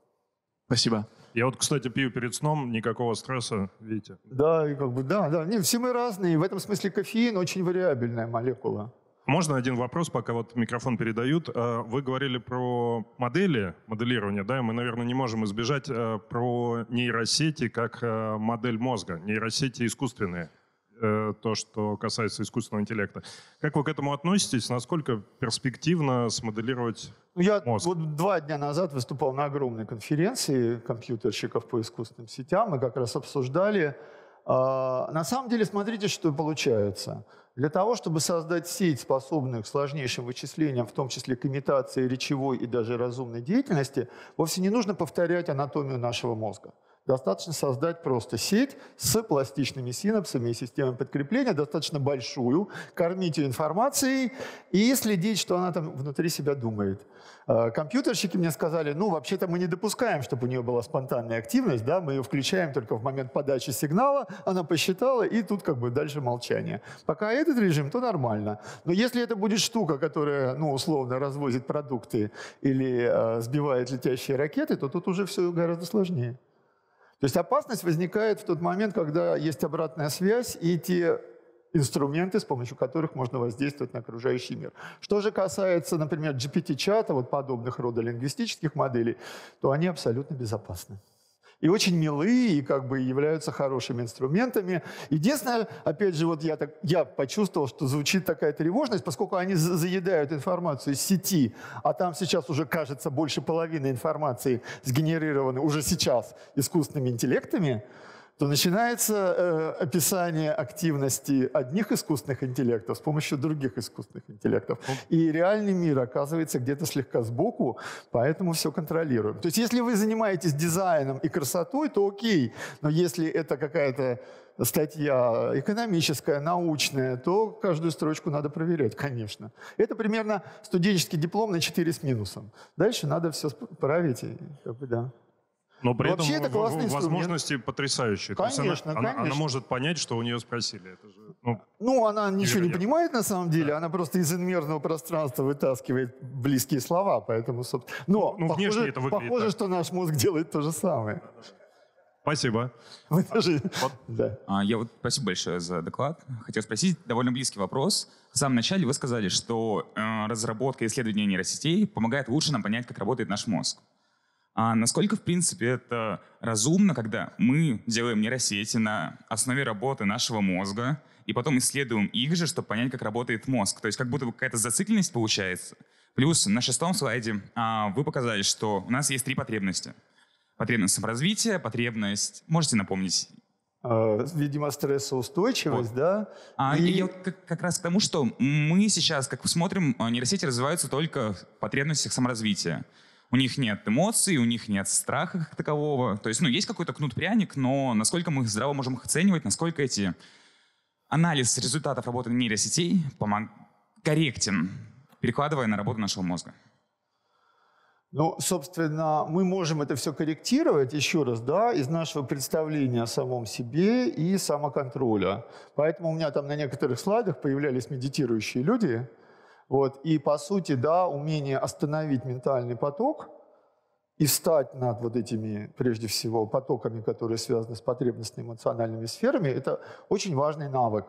Спасибо. Я вот, кстати, пью перед сном, никакого стресса, видите. Да, и как бы, да, да. Не, все мы разные. В этом смысле кофеин очень вариабельная молекула. Можно один вопрос, пока вот микрофон передают? Э, вы говорили про модели моделирования, да, мы, наверное, не можем избежать э, про нейросети как э, модель мозга, нейросети искусственные, то, что касается искусственного интеллекта. Как вы к этому относитесь? Насколько перспективно смоделировать ну, я мозг? вот два дня назад выступал на огромной конференции компьютерщиков по искусственным сетям, мы как раз обсуждали. А, на самом деле, смотрите, что получается – для того, чтобы создать сеть, способную к сложнейшим вычислениям, в том числе к имитации речевой и даже разумной деятельности, вовсе не нужно повторять анатомию нашего мозга. Достаточно создать просто сеть с пластичными синапсами и системой подкрепления, достаточно большую, кормить ее информацией и следить, что она там внутри себя думает. Э, компьютерщики мне сказали, ну, вообще-то мы не допускаем, чтобы у нее была спонтанная активность, да, мы ее включаем только в момент подачи сигнала, она посчитала, и тут как бы дальше молчание. Пока этот режим, то нормально. Но если это будет штука, которая, ну, условно, развозит продукты или э, сбивает летящие ракеты, то тут уже все гораздо сложнее. То есть опасность возникает в тот момент, когда есть обратная связь и те инструменты, с помощью которых можно воздействовать на окружающий мир. Что же касается, например, GPT-чата, вот подобных рода лингвистических моделей, то они абсолютно безопасны и очень милые, и как бы являются хорошими инструментами. Единственное, опять же, вот я, так, я почувствовал, что звучит такая тревожность, поскольку они заедают информацию из сети, а там сейчас уже, кажется, больше половины информации сгенерированы уже сейчас искусственными интеллектами, то начинается э, описание активности одних искусственных интеллектов с помощью других искусственных интеллектов. И реальный мир оказывается где-то слегка сбоку, поэтому все контролируем. То есть если вы занимаетесь дизайном и красотой, то окей, но если это какая-то статья экономическая, научная, то каждую строчку надо проверять, конечно. Это примерно студенческий диплом на 4 с минусом. Дальше надо все править. И, как бы, да. Но при Вообще этом это классный возможности потрясающие. Конечно, она, конечно. Она, она может понять, что у нее спросили. Это же, ну, ну, она ничего не понимает на самом деле, да. она просто из инмерного пространства вытаскивает близкие слова, поэтому, собственно... Но ну, ну, похоже, это выглядит, похоже так. что наш мозг делает то же самое. Спасибо. Вы тоже... вот. да. а, я вот, спасибо большое за доклад. Хотел спросить довольно близкий вопрос. В самом начале вы сказали, что э, разработка и исследование нейросетей помогает лучше нам понять, как работает наш мозг. А насколько, в принципе, это разумно, когда мы делаем нейросети на основе работы нашего мозга, и потом исследуем их же, чтобы понять, как работает мозг. То есть как будто бы какая-то зацикленность получается. Плюс на шестом слайде а, вы показали, что у нас есть три потребности. Потребность саморазвития, потребность... Можете напомнить? А, видимо, стрессоустойчивость, вот. да? А, и... Я как, раз к тому, что мы сейчас, как смотрим, а, нейросети развиваются только в потребностях саморазвития у них нет эмоций, у них нет страха как такового. То есть, ну, есть какой-то кнут-пряник, но насколько мы их здраво можем их оценивать, насколько эти анализ результатов работы нейросетей помог... корректен, перекладывая на работу нашего мозга. Ну, собственно, мы можем это все корректировать, еще раз, да, из нашего представления о самом себе и самоконтроля. Поэтому у меня там на некоторых слайдах появлялись медитирующие люди, вот. И, по сути, да, умение остановить ментальный поток и стать над вот этими, прежде всего, потоками, которые связаны с потребностными, эмоциональными сферами, это очень важный навык.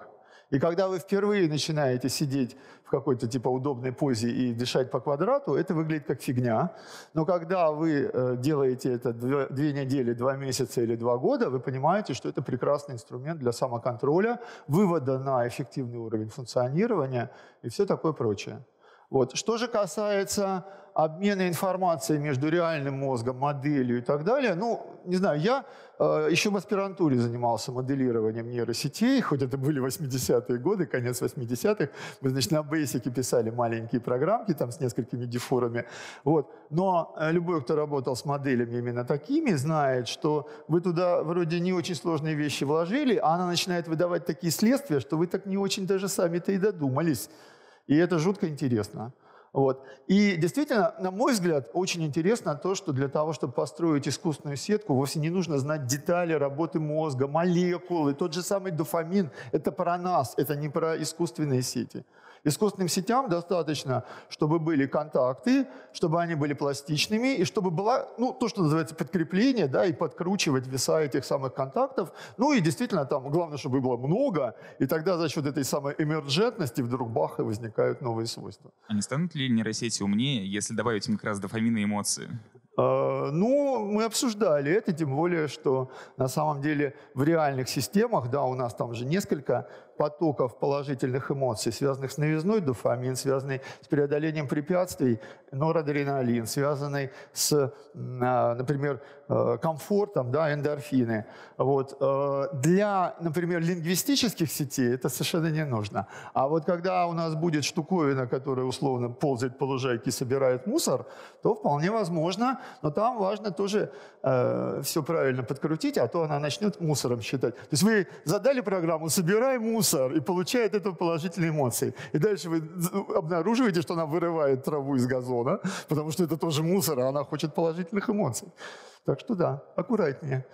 И когда вы впервые начинаете сидеть в какой-то типа удобной позе и дышать по квадрату, это выглядит как фигня. Но когда вы э, делаете это две недели, два месяца или два года, вы понимаете, что это прекрасный инструмент для самоконтроля, вывода на эффективный уровень функционирования и все такое прочее. Вот. Что же касается обмена информацией между реальным мозгом, моделью и так далее, ну, не знаю, я э, еще в аспирантуре занимался моделированием нейросетей, хоть это были 80-е годы, конец 80-х, мы, значит, на бейсике писали маленькие программки там с несколькими дифурами, вот. Но э, любой, кто работал с моделями именно такими, знает, что вы туда вроде не очень сложные вещи вложили, а она начинает выдавать такие следствия, что вы так не очень даже сами-то и додумались. И это жутко интересно. Вот. И действительно, на мой взгляд, очень интересно то, что для того, чтобы построить искусственную сетку, вовсе не нужно знать детали работы мозга, молекулы. Тот же самый дофамин – это про нас, это не про искусственные сети. Искусственным сетям достаточно, чтобы были контакты, чтобы они были пластичными, и чтобы было, ну, то, что называется подкрепление, да, и подкручивать веса этих самых контактов. Ну и действительно, там главное, чтобы было много, и тогда за счет этой самой эмерджентности вдруг бах, и возникают новые свойства. А не станут ли нейросети умнее, если добавить им как раз дофамин и эмоции? А, ну, мы обсуждали это, тем более, что на самом деле в реальных системах, да, у нас там же несколько потоков положительных эмоций, связанных с новизной дофамин, связанный с преодолением препятствий, норадреналин, связанный с, а, например, э, комфортом, да, эндорфины. Вот. Э, для, например, лингвистических сетей это совершенно не нужно. А вот когда у нас будет штуковина, которая условно ползает по лужайке и собирает мусор, то вполне возможно, но там важно тоже э, все правильно подкрутить, а то она начнет мусором считать. То есть вы задали программу «собирай мусор», шар и получает это положительные эмоции. И дальше вы обнаруживаете, что она вырывает траву из газона, потому что это тоже мусор, а она хочет положительных эмоций. Так что да, аккуратнее.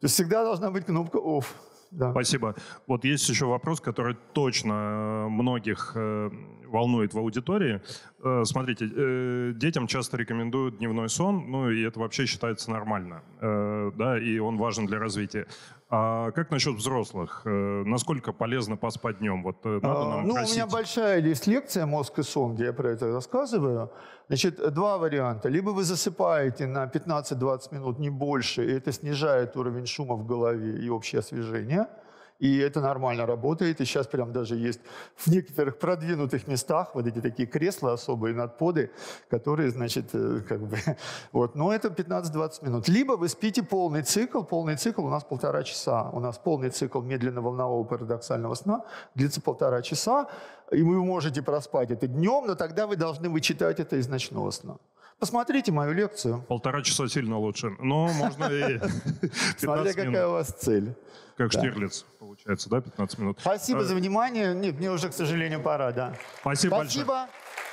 То есть всегда должна быть кнопка «Off». Да. Спасибо. Вот есть еще вопрос, который точно э, многих э, волнует в аудитории. Э, смотрите, э, детям часто рекомендуют дневной сон, ну и это вообще считается нормально, э, да, и он важен для развития. А как насчет взрослых? Насколько полезно поспать днем? Вот надо а, нам а, ну, просить. у меня большая есть лекция «Мозг и сон», где я про это рассказываю. Значит, два варианта. Либо вы засыпаете на 15-20 минут, не больше, и это снижает уровень шума в голове и общее освежение – и это нормально работает. И сейчас прям даже есть в некоторых продвинутых местах вот эти такие кресла особые надподы, которые, значит, э, как бы... <laughs> Вот. Но это 15-20 минут. Либо вы спите полный цикл. Полный цикл у нас полтора часа. У нас полный цикл медленно-волнового парадоксального сна длится полтора часа. И вы можете проспать это днем, но тогда вы должны вычитать это из ночного сна. Посмотрите мою лекцию. Полтора часа сильно лучше, но можно и 15 <laughs> Смотря какая у вас цель. Как да. Штирлиц, получается, да, 15 минут. Спасибо а... за внимание. Нет, мне уже, к сожалению, пора, да. Спасибо, Спасибо. большое. Спасибо.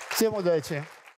Всем удачи.